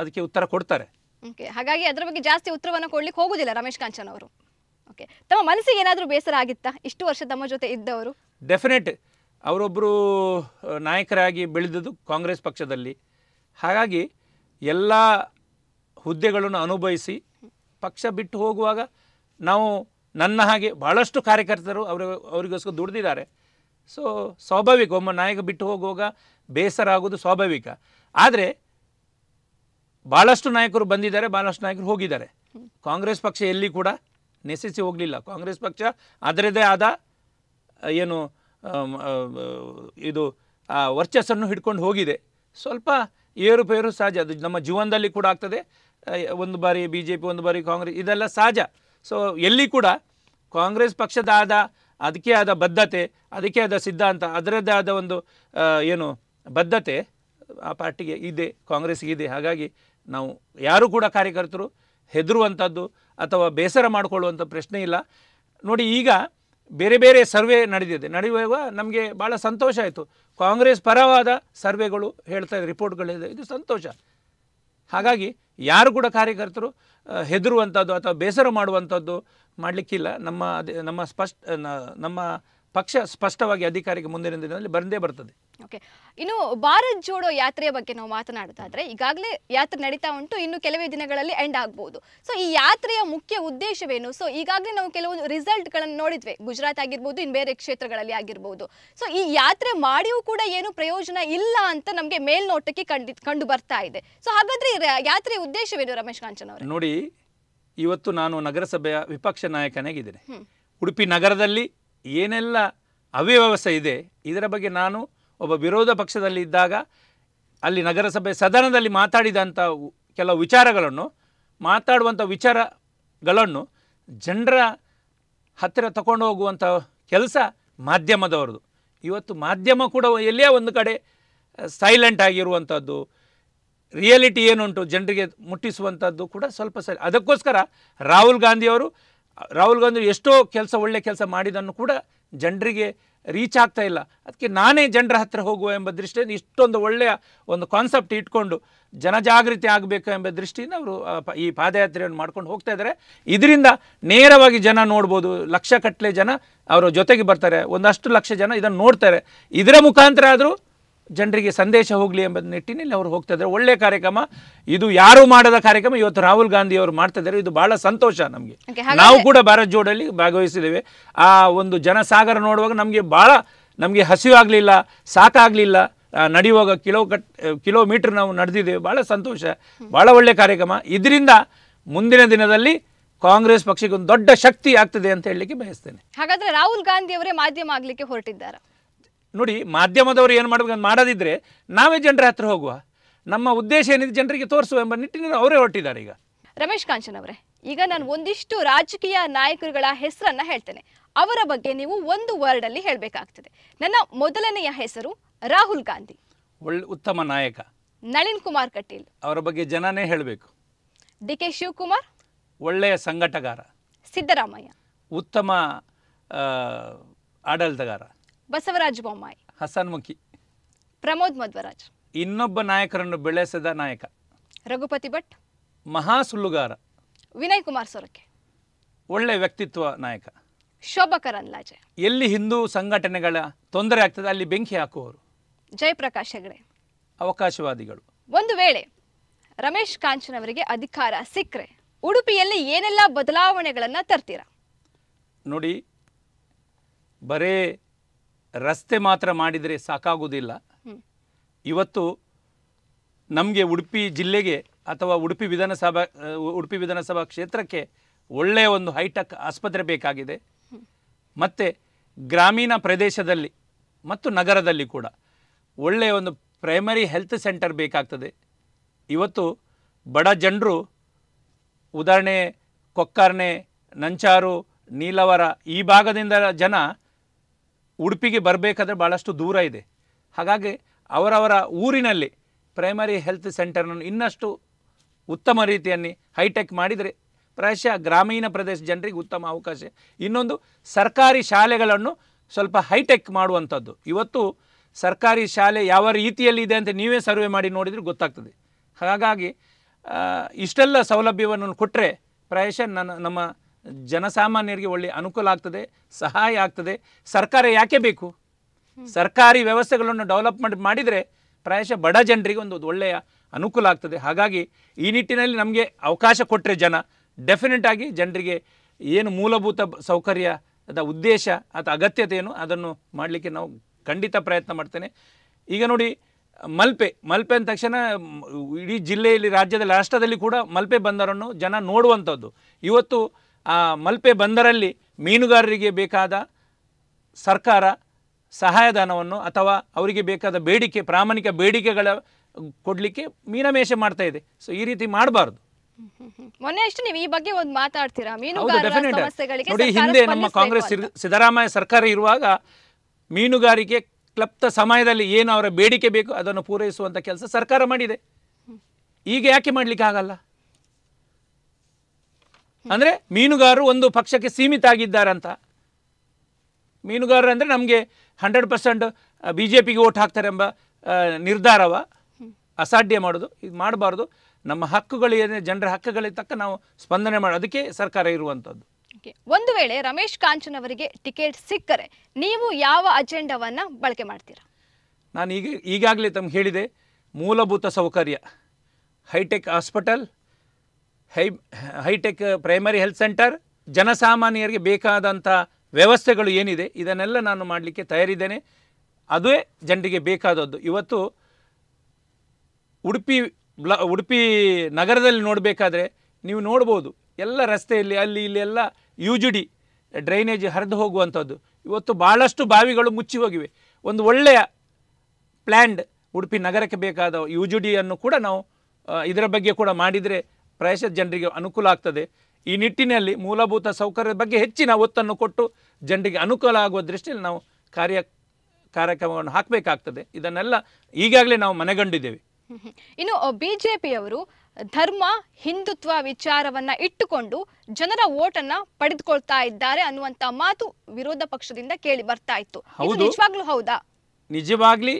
ಅದಕ್ಕೆ ಉತ್ತರ ಕೊಡ್ತಾರೆ ಓಕೆ ಹಾಗಾಗಿ ಅದರ ಬಗ್ಗೆ ಜಾಸ್ತಿ ಉತ್ತರವನ್ನು ಕೊಡ್ಲಿಕ್ಕೆ ಹೋಗುದಿಲ್ಲ ರಮೇಶ್ ಕಾಂಚನ್ ಅವರು ಓಕೆ ತಮ್ಮ ಮನಸ್ಸಿಗೆ ಏನಾದರೂ ಬೇಸರ ಆಗಿತ್ತಾ ಇಷ್ಟು ವರ್ಷ ತಮ್ಮ ಜೊತೆ ಇದ್ದವರು ಡೆಫಿನೆಟ್ ಅವರೊಬ್ಬರು ನಾಯಕರಾಗಿ ಬೆಳೆದದ್ದು ಕಾಂಗ್ರೆಸ್ ಪಕ್ಷದಲ್ಲಿ ಹಾಗಾಗಿ ಎಲ್ಲ ಹುದ್ದೆಗಳನ್ನು ಅನುಭವಿಸಿ ಪಕ್ಷ ಬಿಟ್ಟು ಹೋಗುವಾಗ ನಾವು ನನ್ನ ಹಾಗೆ ಭಾಳಷ್ಟು ಕಾರ್ಯಕರ್ತರು ಅವರು ಅವರಿಗೋಸ್ಕರ ದುಡ್ದಿದ್ದಾರೆ ಸೊ ಸ್ವಾಭಾವಿಕ ಒಮ್ಮ ನಾಯಕ ಬಿಟ್ಟು ಹೋಗುವಾಗ ಬೇಸರ ಆಗೋದು ಸ್ವಾಭಾವಿಕ ಆದರೆ ಭಾಳಷ್ಟು ನಾಯಕರು ಬಂದಿದ್ದಾರೆ ಭಾಳಷ್ಟು ನಾಯಕರು ಹೋಗಿದ್ದಾರೆ ಕಾಂಗ್ರೆಸ್ ಪಕ್ಷ ಎಲ್ಲಿ ಕೂಡ ನೆಸೆಸಿ ಹೋಗಲಿಲ್ಲ ಕಾಂಗ್ರೆಸ್ ಪಕ್ಷ ಅದರದೇ ಆದ ಏನು ಇದು ವರ್ಚಸ್ಸನ್ನು ಹಿಡ್ಕೊಂಡು ಹೋಗಿದೆ ಸ್ವಲ್ಪ ಏರುಪೇರು ಸಹಜ ಅದು ನಮ್ಮ ಜೀವನದಲ್ಲಿ ಕೂಡ ಆಗ್ತದೆ ಒಂದು ಬಾರಿ ಬಿ ಜೆ ಪಿ ಒಂದು ಬಾರಿ ಕಾಂಗ್ರೆಸ್ ಇದೆಲ್ಲ ಸಹಜ ಸೊ ಎಲ್ಲಿ ಕೂಡ ಕಾಂಗ್ರೆಸ್ ಪಕ್ಷದ ಆದ ಅದಕ್ಕೆ ಆದ ಬದ್ಧತೆ ಅದಕ್ಕೆ ಆದ ಸಿದ್ಧಾಂತ ಅದರದ್ದೇ ಆದ ಒಂದು ಏನು ಬದ್ಧತೆ ಆ ಪಾರ್ಟಿಗೆ ಇದೆ ಕಾಂಗ್ರೆಸ್ಗಿದೆ ಹಾಗಾಗಿ ನಾವು ಯಾರು ಕೂಡ ಕಾರ್ಯಕರ್ತರು ಹೆದರುವಂಥದ್ದು ಅಥವಾ ಬೇಸರ ಮಾಡಿಕೊಳ್ಳುವಂಥ ಪ್ರಶ್ನೆ ಇಲ್ಲ ನೋಡಿ ಈಗ ಬೇರೆ ಬೇರೆ ಸರ್ವೆ ನಡೆದಿದೆ ನಡೆಯುವಾಗ ನಮಗೆ ಭಾಳ ಸಂತೋಷ ಆಯಿತು ಕಾಂಗ್ರೆಸ್ ಪರವಾದ ಸರ್ವೆಗಳು ಹೇಳ್ತಾ ಇದೆ ರಿಪೋರ್ಟ್ಗಳಿದೆ ಇದು ಸಂತೋಷ ಹಾಗಾಗಿ ಯಾರು ಕೂಡ ಕಾರ್ಯಕರ್ತರು ಹೆದರುವಂಥದ್ದು ಅಥವಾ ಬೇಸರ ಮಾಡುವಂಥದ್ದು ಮಾಡಲಿಕ್ಕಿಲ್ಲ ನಮ್ಮ ನಮ್ಮ ಸ್ಪಷ್ಟ ನಮ್ಮ ಪಕ್ಷ ಸ್ಪಷ್ಟವಾಗಿ ಅಧಿಕಾರಿಗೆ ಮುಂದಿನ ದಿನದಲ್ಲಿ ಬಂದೇ ಬರ್ತದೆ ಓಕೆ ಇನ್ನು ಭಾರತ್ ಜೋಡೋ ಯಾತ್ರೆಯ ಬಗ್ಗೆ ನಾವು ಮಾತನಾಡೋದಾದ್ರೆ ಈಗಾಗಲೇ ಯಾತ್ರೆ ನಡೀತಾ ಉಂಟು ಇನ್ನು ಕೆಲವೇ ದಿನಗಳಲ್ಲಿ ಎಂಡ್ ಆಗ್ಬೋದು ಸೊ ಈ ಯಾತ್ರೆಯ ಮುಖ್ಯ ಉದ್ದೇಶವೇನು ಸೊ ಈಗಾಗಲೇ ನಾವು ಕೆಲವೊಂದು ರಿಸಲ್ಟ್ಗಳನ್ನು ನೋಡಿದ್ವಿ ಗುಜರಾತ್ ಆಗಿರ್ಬೋದು ಇನ್ನು ಬೇರೆ ಕ್ಷೇತ್ರಗಳಲ್ಲಿ ಆಗಿರ್ಬೋದು ಸೊ ಈ ಯಾತ್ರೆ ಮಾಡಿಯೂ ಕೂಡ ಏನು ಪ್ರಯೋಜನ ಇಲ್ಲ ಅಂತ ನಮಗೆ ಮೇಲ್ನೋಟಕ್ಕೆ ಕಂಡಿ ಕಂಡು ಬರ್ತಾ ಇದೆ ಸೊ ಹಾಗಾದ್ರೆ ಯಾತ್ರೆಯ ಉದ್ದೇಶವೇನು ರಮೇಶ್ ಕಾಂಚನ್ ಅವರು ನೋಡಿ ಇವತ್ತು ನಾನು ನಗರಸಭೆಯ ವಿಪಕ್ಷ ನಾಯಕನಾಗಿದ್ದೇನೆ ಉಡುಪಿ ನಗರದಲ್ಲಿ ಏನೆಲ್ಲ ಅವ್ಯವಸ್ಥೆ ಇದೆ ಇದರ ಬಗ್ಗೆ ನಾನು ಒಬ್ಬ ವಿರೋಧ ಪಕ್ಷದಲ್ಲಿದ್ದಾಗ ಅಲ್ಲಿ ನಗರಸಭೆ ಸದನದಲ್ಲಿ ಮಾತಾಡಿದಂಥ ಕೆಲವು ವಿಚಾರಗಳನ್ನು ಮಾತಾಡುವಂಥ ವಿಚಾರಗಳನ್ನು ಜನರ ಹತ್ತಿರ ತಗೊಂಡು ಹೋಗುವಂಥ ಕೆಲಸ ಮಾಧ್ಯಮದವ್ರದ್ದು ಇವತ್ತು ಮಾಧ್ಯಮ ಕೂಡ ಎಲ್ಲೇ ಒಂದು ಕಡೆ ಸೈಲೆಂಟ್ ಆಗಿರುವಂಥದ್ದು ರಿಯಾಲಿಟಿ ಏನುಂಟು ಜನರಿಗೆ ಮುಟ್ಟಿಸುವಂಥದ್ದು ಕೂಡ ಸ್ವಲ್ಪ ಸರಿ ಅದಕ್ಕೋಸ್ಕರ ರಾಹುಲ್ ಗಾಂಧಿಯವರು ರಾಹುಲ್ ಗಾಂಧಿ ಎಷ್ಟೋ ಕೆಲಸ ಒಳ್ಳೆಯ ಕೆಲಸ ಮಾಡಿದನ್ನು ಕೂಡ ಜನರಿಗೆ ರೀಚ್ ಆಗ್ತಾ ಇಲ್ಲ ಅದಕ್ಕೆ ನಾನೇ ಜನರ ಹತ್ತಿರ ಹೋಗುವ ಎಂಬ ದೃಷ್ಟಿಯಿಂದ ಇಷ್ಟೊಂದು ಒಳ್ಳೆಯ ಒಂದು ಕಾನ್ಸೆಪ್ಟ್ ಇಟ್ಕೊಂಡು ಜನಜಾಗೃತಿ ಆಗಬೇಕು ಎಂಬ ದೃಷ್ಟಿಯಿಂದ ಅವರು ಈ ಪಾದಯಾತ್ರೆಯನ್ನು ಮಾಡ್ಕೊಂಡು ಹೋಗ್ತಾ ಇದ್ದಾರೆ ಇದರಿಂದ ನೇರವಾಗಿ ಜನ ನೋಡ್ಬೋದು ಲಕ್ಷ ಕಟ್ಟಲೆ ಜನ ಅವರ ಜೊತೆಗೆ ಬರ್ತಾರೆ ಒಂದಷ್ಟು ಲಕ್ಷ ಜನ ಇದನ್ನು ನೋಡ್ತಾರೆ ಇದರ ಮುಖಾಂತರ ಆದರೂ ಜನರಿಗೆ ಸಂದೇಶ ಹೋಗಲಿ ಎಂಬ ನಿಟ್ಟಿನಲ್ಲಿ ಅವರು ಹೋಗ್ತಾ ಇದ್ದಾರೆ ಒಳ್ಳೆ ಕಾರ್ಯಕ್ರಮ ಇದು ಯಾರು ಮಾಡದ ಕಾರ್ಯಕ್ರಮ ಇವತ್ತು ರಾಹುಲ್ ಗಾಂಧಿ ಅವರು ಮಾಡ್ತಾ ಇದ್ದಾರೆ ಇದು ಬಹಳ ಸಂತೋಷ ನಮಗೆ ನಾವು ಕೂಡ ಭಾರತ್ ಜೋಡಲ್ಲಿ ಭಾಗವಹಿಸಿದ್ದೇವೆ ಆ ಒಂದು ಜನಸಾಗರ ನೋಡುವಾಗ ನಮಗೆ ಭಾಳ ನಮಗೆ ಹಸಿವು ಆಗಲಿಲ್ಲ ಸಾಕಾಗಲಿಲ್ಲ ನಡೆಯುವಾಗ ಕಿಲೋ ಕಟ್ ಕಿಲೋಮೀಟ್ರ್ ನಾವು ನಡೆದಿದ್ದೇವೆ ಭಾಳ ಸಂತೋಷ ಭಾಳ ಒಳ್ಳೆ ಕಾರ್ಯಕ್ರಮ ಇದರಿಂದ ಮುಂದಿನ ದಿನದಲ್ಲಿ ಕಾಂಗ್ರೆಸ್ ಪಕ್ಷಕ್ಕೆ ಒಂದು ದೊಡ್ಡ ಶಕ್ತಿ ಆಗ್ತದೆ ಅಂತ ಹೇಳಲಿಕ್ಕೆ ಬಯಸ್ತೇನೆ ಹಾಗಾದ್ರೆ ರಾಹುಲ್ ಗಾಂಧಿ ಅವರೇ ಮಾಧ್ಯಮ ಆಗಲಿಕ್ಕೆ ಹೊರಟಿದ್ದಾರೆ ನೋಡಿ ಮಾಧ್ಯಮದವರು ಏನು ಮಾಡಬೇಕಂತ ಮಾಡೋದಿದ್ದರೆ ನಾವೇ ಜನರ ಹತ್ರ ಹೋಗುವ ನಮ್ಮ ಉದ್ದೇಶ ಏನಿದೆ ಜನರಿಗೆ ತೋರಿಸುವ ಎಂಬ ನಿಟ್ಟಿನಲ್ಲಿ ಅವರೇ ಹೊರಟಿದ್ದಾರೆ ಈಗ ರಮೇಶ್ ಕಾಂಚನ್ ಅವರೇ ಈಗ ನಾನು ಒಂದಿಷ್ಟು ರಾಜಕೀಯ ನಾಯಕರುಗಳ ಹೆಸರನ್ನ ಹೇಳ್ತೇನೆ ಅವರ ಬಗ್ಗೆ ನೀವು ಒಂದು ವರ್ಡ್ ಅಲ್ಲಿ ಹೇಳಬೇಕಾಗ್ತದೆ ನನ್ನ ಮೊದಲನೆಯ ಹೆಸರು ರಾಹುಲ್ ಗಾಂಧಿ ಒಳ್ಳೆ ಉತ್ತಮ ನಾಯಕ ನಳಿನ್ ಕುಮಾರ್ ಕಟೀಲ್ ಅವರ ಬಗ್ಗೆ ಜನನೇ ಹೇಳಬೇಕು ಡಿ ಕೆ ಶಿವಕುಮಾರ್ ಒಳ್ಳೆಯ ಸಂಘಟಗಾರ ಸಿದ್ದರಾಮಯ್ಯ ಉತ್ತಮ ಆಡಳಿತಗಾರ ಬಸವರಾಜ ಬೊಮ್ಮಾಯಿ ಹಸನ್ಮುಖಿ ಪ್ರಮೋದ್ ಮಧ್ವರಾಜ್ ಇನ್ನೊಬ್ಬ ನಾಯಕರನ್ನು ಬೆಳೆಸಿದ ನಾಯಕ ರಘುಪತಿ ಭಟ್ ಮಹಾ ಸುಳ್ಳುಗಾರ ವಿನಯ್ ಕುಮಾರ್ ಸೊರಕೆ ಒಳ್ಳೆ ವ್ಯಕ್ತಿತ್ವ ನಾಯಕ ಶೋಭಾ ಕರಂದ್ಲಾಜೆ ಎಲ್ಲಿ ಹಿಂದೂ ಸಂಘಟನೆಗಳ ತೊಂದರೆ ಆಗ್ತದೆ ಅಲ್ಲಿ ಬೆಂಕಿ ಹಾಕುವವರು ಜಯಪ್ರಕಾಶ್ ಹೆಗಡೆ ಅವಕಾಶವಾದಿಗಳು ಒಂದು ವೇಳೆ ರಮೇಶ್ ಕಾಂಚನವರಿಗೆ ಅಧಿಕಾರ ಸಿಕ್ಕರೆ ಉಡುಪಿಯಲ್ಲಿ ಏನೆಲ್ಲ ಬದಲಾವಣೆಗಳನ್ನು ತರ್ತೀರಾ ನೋಡಿ ಬರೇ ರಸ್ತೆ ಮಾತ್ರ ಮಾಡಿದರೆ ಸಾಕಾಗುವುದಿಲ್ಲ ಇವತ್ತು ನಮಗೆ ಉಡುಪಿ ಜಿಲ್ಲೆಗೆ ಅಥವಾ ಉಡುಪಿ ವಿಧಾನಸಭಾ ಉಡುಪಿ ವಿಧಾನಸಭಾ ಕ್ಷೇತ್ರಕ್ಕೆ ಒಳ್ಳೆಯ ಒಂದು ಹೈಟೆಕ್ ಆಸ್ಪತ್ರೆ ಬೇಕಾಗಿದೆ ಮತ್ತು ಗ್ರಾಮೀಣ ಪ್ರದೇಶದಲ್ಲಿ ಮತ್ತು ನಗರದಲ್ಲಿ ಕೂಡ ಒಳ್ಳೆಯ ಒಂದು ಪ್ರೈಮರಿ ಹೆಲ್ತ್ ಸೆಂಟರ್ ಬೇಕಾಗ್ತದೆ ಇವತ್ತು ಬಡ ಜನರು ಉದಾಹರಣೆ ಕೊಕ್ಕರ್ಣೆ ನಂಚಾರು ನೀಲವರ ಈ ಭಾಗದಿಂದ ಜನ ಉಡುಪಿಗೆ ಬರಬೇಕಾದ್ರೆ ಭಾಳಷ್ಟು ದೂರ ಇದೆ ಹಾಗಾಗಿ ಅವರವರ ಊರಿನಲ್ಲಿ ಪ್ರೈಮರಿ ಹೆಲ್ತ್ ಸೆಂಟರ್ನನ್ನು ಇನ್ನಷ್ಟು ಉತ್ತಮ ರೀತಿಯಲ್ಲಿ ಹೈಟೆಕ್ ಮಾಡಿದರೆ ಪ್ರಾಯಶಃ ಗ್ರಾಮೀಣ ಪ್ರದೇಶ ಜನರಿಗೆ ಉತ್ತಮ ಅವಕಾಶ ಇನ್ನೊಂದು ಸರ್ಕಾರಿ ಶಾಲೆಗಳನ್ನು ಸ್ವಲ್ಪ ಹೈಟೆಕ್ ಮಾಡುವಂಥದ್ದು ಇವತ್ತು ಸರ್ಕಾರಿ ಶಾಲೆ ಯಾವ ರೀತಿಯಲ್ಲಿ ಇದೆ ಅಂತ ನೀವೇ ಸರ್ವೆ ಮಾಡಿ ನೋಡಿದರೆ ಗೊತ್ತಾಗ್ತದೆ ಹಾಗಾಗಿ ಇಷ್ಟೆಲ್ಲ ಸೌಲಭ್ಯವನ್ನು ಕೊಟ್ಟರೆ ಪ್ರಾಯಶಃ ನನ್ನ ನಮ್ಮ ಜನಸಾಮಾನ್ಯರಿಗೆ ಒಳ್ಳೆಯ ಅನುಕೂಲ ಆಗ್ತದೆ ಸಹಾಯ ಆಗ್ತದೆ ಸರ್ಕಾರ ಯಾಕೆ ಬೇಕು ಸರ್ಕಾರಿ ವ್ಯವಸ್ಥೆಗಳನ್ನು ಡೆವಲಪ್ಮೆಂಟ್ ಮಾಡಿದರೆ ಪ್ರಾಯಶಃ ಬಡ ಜನರಿಗೆ ಒಂದು ಒಳ್ಳೆಯ ಅನುಕೂಲ ಆಗ್ತದೆ ಹಾಗಾಗಿ ಈ ನಿಟ್ಟಿನಲ್ಲಿ ನಮಗೆ ಅವಕಾಶ ಕೊಟ್ಟರೆ ಜನ ಡೆಫಿನೆಟ್ ಆಗಿ ಜನರಿಗೆ ಏನು ಮೂಲಭೂತ ಸೌಕರ್ಯದ ಉದ್ದೇಶ ಅಥವಾ ಅಗತ್ಯತೆ ಏನು ಅದನ್ನು ಮಾಡಲಿಕ್ಕೆ ನಾವು ಖಂಡಿತ ಪ್ರಯತ್ನ ಮಾಡ್ತೇನೆ ಈಗ ನೋಡಿ ಮಲ್ಪೆ ಮಲ್ಪೆ ಅಂದ ತಕ್ಷಣ ಇಡೀ ಜಿಲ್ಲೆಯಲ್ಲಿ ರಾಜ್ಯದಲ್ಲಿ ರಾಷ್ಟ್ರದಲ್ಲಿ ಕೂಡ ಮಲ್ಪೆ ಬಂದರನ್ನು ಜನ ನೋಡುವಂಥದ್ದು ಇವತ್ತು ಆ ಮಲ್ಪೆ ಬಂದರಲ್ಲಿ ಮೀನುಗಾರರಿಗೆ ಬೇಕಾದ ಸರ್ಕಾರ ಸಹಾಯಧನವನ್ನು ಅಥವಾ ಅವರಿಗೆ ಬೇಕಾದ ಬೇಡಿಕೆ ಪ್ರಾಮಾಣಿಕ ಬೇಡಿಕೆಗಳ ಕೊಡಲಿಕ್ಕೆ ಮೀನಮೇಷ ಮಾಡ್ತಾ ಇದೆ ಸೊ ಈ ರೀತಿ ಮಾಡಬಾರ್ದು ಮೊನ್ನೆ ನೀವು ಈ ಬಗ್ಗೆ ಒಂದು ಮಾತಾಡ್ತೀರಾ ಹಿಂದೆ ನಮ್ಮ ಕಾಂಗ್ರೆಸ್ ಸಿದ್ದರಾಮಯ್ಯ ಸರ್ಕಾರ ಇರುವಾಗ ಮೀನುಗಾರಿಕೆ ಕ್ಲಪ್ತ ಸಮಯದಲ್ಲಿ ಏನು ಅವರ ಬೇಡಿಕೆ ಬೇಕು ಅದನ್ನು ಪೂರೈಸುವಂತ ಕೆಲಸ ಸರ್ಕಾರ ಮಾಡಿದೆ ಈಗ ಯಾಕೆ ಮಾಡ್ಲಿಕ್ಕೆ ಆಗಲ್ಲ ಅಂದರೆ ಮೀನುಗಾರರು ಒಂದು ಪಕ್ಷಕ್ಕೆ ಸೀಮಿತ ಆಗಿದ್ದಾರಂತ ಮೀನುಗಾರರು ಅಂದರೆ ನಮಗೆ ಹಂಡ್ರೆಡ್ ಪರ್ಸೆಂಟ್ ಬಿ ಜೆ ಪಿಗೆ ಓಟ್ ಹಾಕ್ತಾರೆಂಬ ನಿರ್ಧಾರವ ಅಸಾಧ್ಯ ಮಾಡೋದು ಇದು ಮಾಡಬಾರ್ದು ನಮ್ಮ ಹಕ್ಕುಗಳಿಗೆ ಜನರ ಹಕ್ಕುಗಳಿಗೆ ತಕ್ಕ ನಾವು ಸ್ಪಂದನೆ ಮಾಡೋ ಅದಕ್ಕೆ ಸರ್ಕಾರ ಇರುವಂಥದ್ದು ಒಂದು ವೇಳೆ ರಮೇಶ್ ಕಾಂಚನ್ ಅವರಿಗೆ ಟಿಕೆಟ್ ಸಿಕ್ಕರೆ ನೀವು ಯಾವ ಅಜೆಂಡಾವನ್ನು ಬಳಕೆ ಮಾಡ್ತೀರಾ ನಾನು ಈಗ ಈಗಾಗಲೇ ತಮ್ಗೆ ಹೇಳಿದೆ ಮೂಲಭೂತ ಸೌಕರ್ಯ hitech hospital hi hitech primary health centre ಜನಸಾಮಾನ್ಯರಿಗೆ ಬೇಕಾದಂಥ ವ್ಯವಸ್ಥೆಗಳು ಏನಿದೆ ಇದನ್ನೆಲ್ಲ ನಾನು ಮಾಡಲಿಕ್ಕೆ ತಯಾರಿದ್ದೇನೆ ಅದೇ ಜನರಿಗೆ ಬೇಕಾದದ್ದು ಇವತ್ತು ಉಡುಪಿ ಬ್ಲ ಉಡುಪಿ ನಗರದಲ್ಲಿ ನೋಡಬೇಕಾದ್ರೆ ನೀವು ನೋಡ್ಬೋದು ಎಲ್ಲ ರಸ್ತೆಯಲ್ಲಿ ಅಲ್ಲಿ ಇಲ್ಲಿ ಎಲ್ಲ ಯು ಜಿ ಡಿ ಡ್ರೈನೇಜ್ ಹರಿದು ಹೋಗುವಂಥದ್ದು ಇವತ್ತು ಭಾಳಷ್ಟು ಬಾವಿಗಳು ಮುಚ್ಚಿ ಹೋಗಿವೆ ಒಂದು ಒಳ್ಳೆಯ ಪ್ಲ್ಯಾಂಡ್ ಉಡುಪಿ ನಗರಕ್ಕೆ ಬೇಕಾದ ಯು ಜಿ ಡಿಯನ್ನು ಕೂಡ ನಾವು ಇದರ ಬಗ್ಗೆ ಕೂಡ ಮಾಡಿದರೆ ಪ್ರಾಯಶಃ ಜನರಿಗೆ ಅನುಕೂಲ ಆಗ್ತದೆ ಈ ನಿಟ್ಟಿನಲ್ಲಿ ಮೂಲಭೂತ ಸೌಕರ್ಯದ ಬಗ್ಗೆ ಹೆಚ್ಚಿನ ಒತ್ತನ್ನು ಕೊಟ್ಟು ಜನರಿಗೆ ಅನುಕೂಲ ಆಗುವ ದೃಷ್ಟಿಯಲ್ಲಿ ನಾವು ಕಾರ್ಯ ಕಾರ್ಯಕ್ರಮವನ್ನು ಹಾಕಬೇಕಾಗ್ತದೆ ಇದನ್ನೆಲ್ಲ ಈಗಾಗಲೇ ನಾವು ಮನೆಗಂಡಿದ್ದೇವೆ [laughs] ಇನ್ನು ಬಿಜೆಪಿಯವರು ಧರ್ಮ ಹಿಂದುತ್ವ ವಿಚಾರವನ್ನ ಇಟ್ಟುಕೊಂಡು ಜನರ ಓಟನ್ನ ಪಡೆದುಕೊಳ್ತಾ ಇದ್ದಾರೆ ಅನ್ನುವಂತ ಮಾತು ವಿರೋಧ ಪಕ್ಷದಿಂದ ಕೇಳಿ ಬರ್ತಾ ಇತ್ತು ನಿಜವಾಗ್ಲೂ ಹೌದಾ ನಿಜವಾಗ್ಲಿ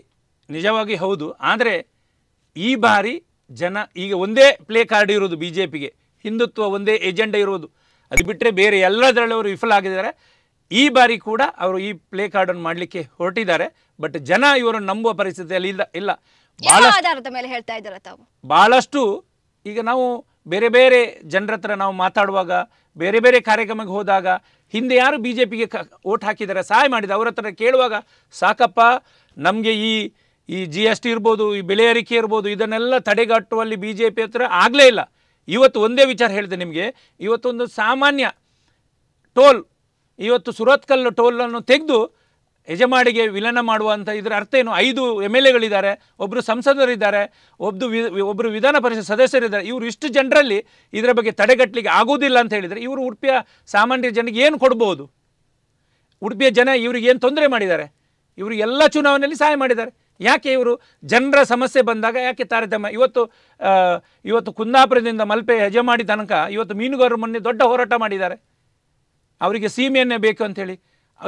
ನಿಜವಾಗಿ ಹೌದು ಆದರೆ ಈ ಬಾರಿ ಜನ ಈಗ ಒಂದೇ ಪ್ಲೇ ಕಾರ್ಡ್ ಇರೋದು ಬಿ ಜೆ ಪಿಗೆ ಹಿಂದುತ್ವ ಒಂದೇ ಏಜೆಂಡ ಇರೋದು ಅದು ಬಿಟ್ಟರೆ ಬೇರೆ ಎಲ್ಲದರಲ್ಲಿ ಅವರು ವಿಫಲ ಆಗಿದ್ದಾರೆ ಈ ಬಾರಿ ಕೂಡ ಅವರು ಈ ಪ್ಲೇ ಕಾರ್ಡನ್ನು ಮಾಡಲಿಕ್ಕೆ ಹೊರಟಿದ್ದಾರೆ ಬಟ್ ಜನ ಇವರನ್ನು ನಂಬುವ ಪರಿಸ್ಥಿತಿಯಲ್ಲಿ ಇಲ್ಲ ಇಲ್ಲ ಮೇಲೆ ಹೇಳ್ತಾ ಇದ್ದಾರೆ ತಾವು ಬಹಳಷ್ಟು ಈಗ ನಾವು ಬೇರೆ ಬೇರೆ ಜನರ ಹತ್ರ ನಾವು ಮಾತಾಡುವಾಗ ಬೇರೆ ಬೇರೆ ಕಾರ್ಯಕ್ರಮಕ್ಕೆ ಹೋದಾಗ ಹಿಂದೆ ಯಾರು ಬಿ ಜೆ ಪಿಗೆ ಓಟ್ ಹಾಕಿದ್ದಾರೆ ಸಹಾಯ ಮಾಡಿದ ಅವ್ರ ಹತ್ರ ಕೇಳುವಾಗ ಸಾಕಪ್ಪ ನಮಗೆ ಈ ಈ ಜಿ ಎಸ್ ಟಿ ಇರ್ಬೋದು ಈ ಬೆಲೆ ಏರಿಕೆ ಇರ್ಬೋದು ಇದನ್ನೆಲ್ಲ ತಡೆಗಟ್ಟುವಲ್ಲಿ ಬಿ ಜೆ ಪಿ ಹತ್ರ ಆಗಲೇ ಇಲ್ಲ ಇವತ್ತು ಒಂದೇ ವಿಚಾರ ಹೇಳಿದೆ ನಿಮಗೆ ಇವತ್ತೊಂದು ಸಾಮಾನ್ಯ ಟೋಲ್ ಇವತ್ತು ಸುರತ್ಕಲ್ ಟೋಲನ್ನು ತೆಗೆದು ಯಜಮಾಡಿಗೆ ವಿಲನ ಮಾಡುವಂಥ ಇದರ ಅರ್ಥ ಏನು ಐದು ಎಮ್ ಎಲ್ ಎಗಳಿದ್ದಾರೆ ಒಬ್ಬರು ಸಂಸದರಿದ್ದಾರೆ ಒಬ್ಬರು ವಿ ಒಬ್ಬರು ವಿಧಾನ ಪರಿಷತ್ ಸದಸ್ಯರಿದ್ದಾರೆ ಇವರು ಇಷ್ಟು ಜನರಲ್ಲಿ ಇದರ ಬಗ್ಗೆ ತಡೆಗಟ್ಟಲಿಕ್ಕೆ ಆಗೋದಿಲ್ಲ ಅಂತ ಹೇಳಿದರೆ ಇವರು ಉಡುಪಿಯ ಸಾಮಾನ್ಯ ಜನಕ್ಕೆ ಏನು ಕೊಡ್ಬೋದು ಉಡುಪಿಯ ಜನ ಇವ್ರಿಗೆ ಏನು ತೊಂದರೆ ಮಾಡಿದ್ದಾರೆ ಇವರು ಎಲ್ಲ ಚುನಾವಣೆಯಲ್ಲಿ ಸಹಾಯ ಮಾಡಿದ್ದಾರೆ ಯಾಕೆ ಇವರು ಜನರ ಸಮಸ್ಯೆ ಬಂದಾಗ ಯಾಕೆ ತಾರತಮ್ಯ ಇವತ್ತು ಇವತ್ತು ಕುಂದಾಪುರದಿಂದ ಮಲ್ಪೆ ಹೆಜಮಾಡಿ ತನಕ ಇವತ್ತು ಮೀನುಗಾರರು ಮೊನ್ನೆ ದೊಡ್ಡ ಹೋರಾಟ ಮಾಡಿದ್ದಾರೆ ಅವರಿಗೆ ಸೀಮೆಯನ್ನೇ ಬೇಕು ಅಂಥೇಳಿ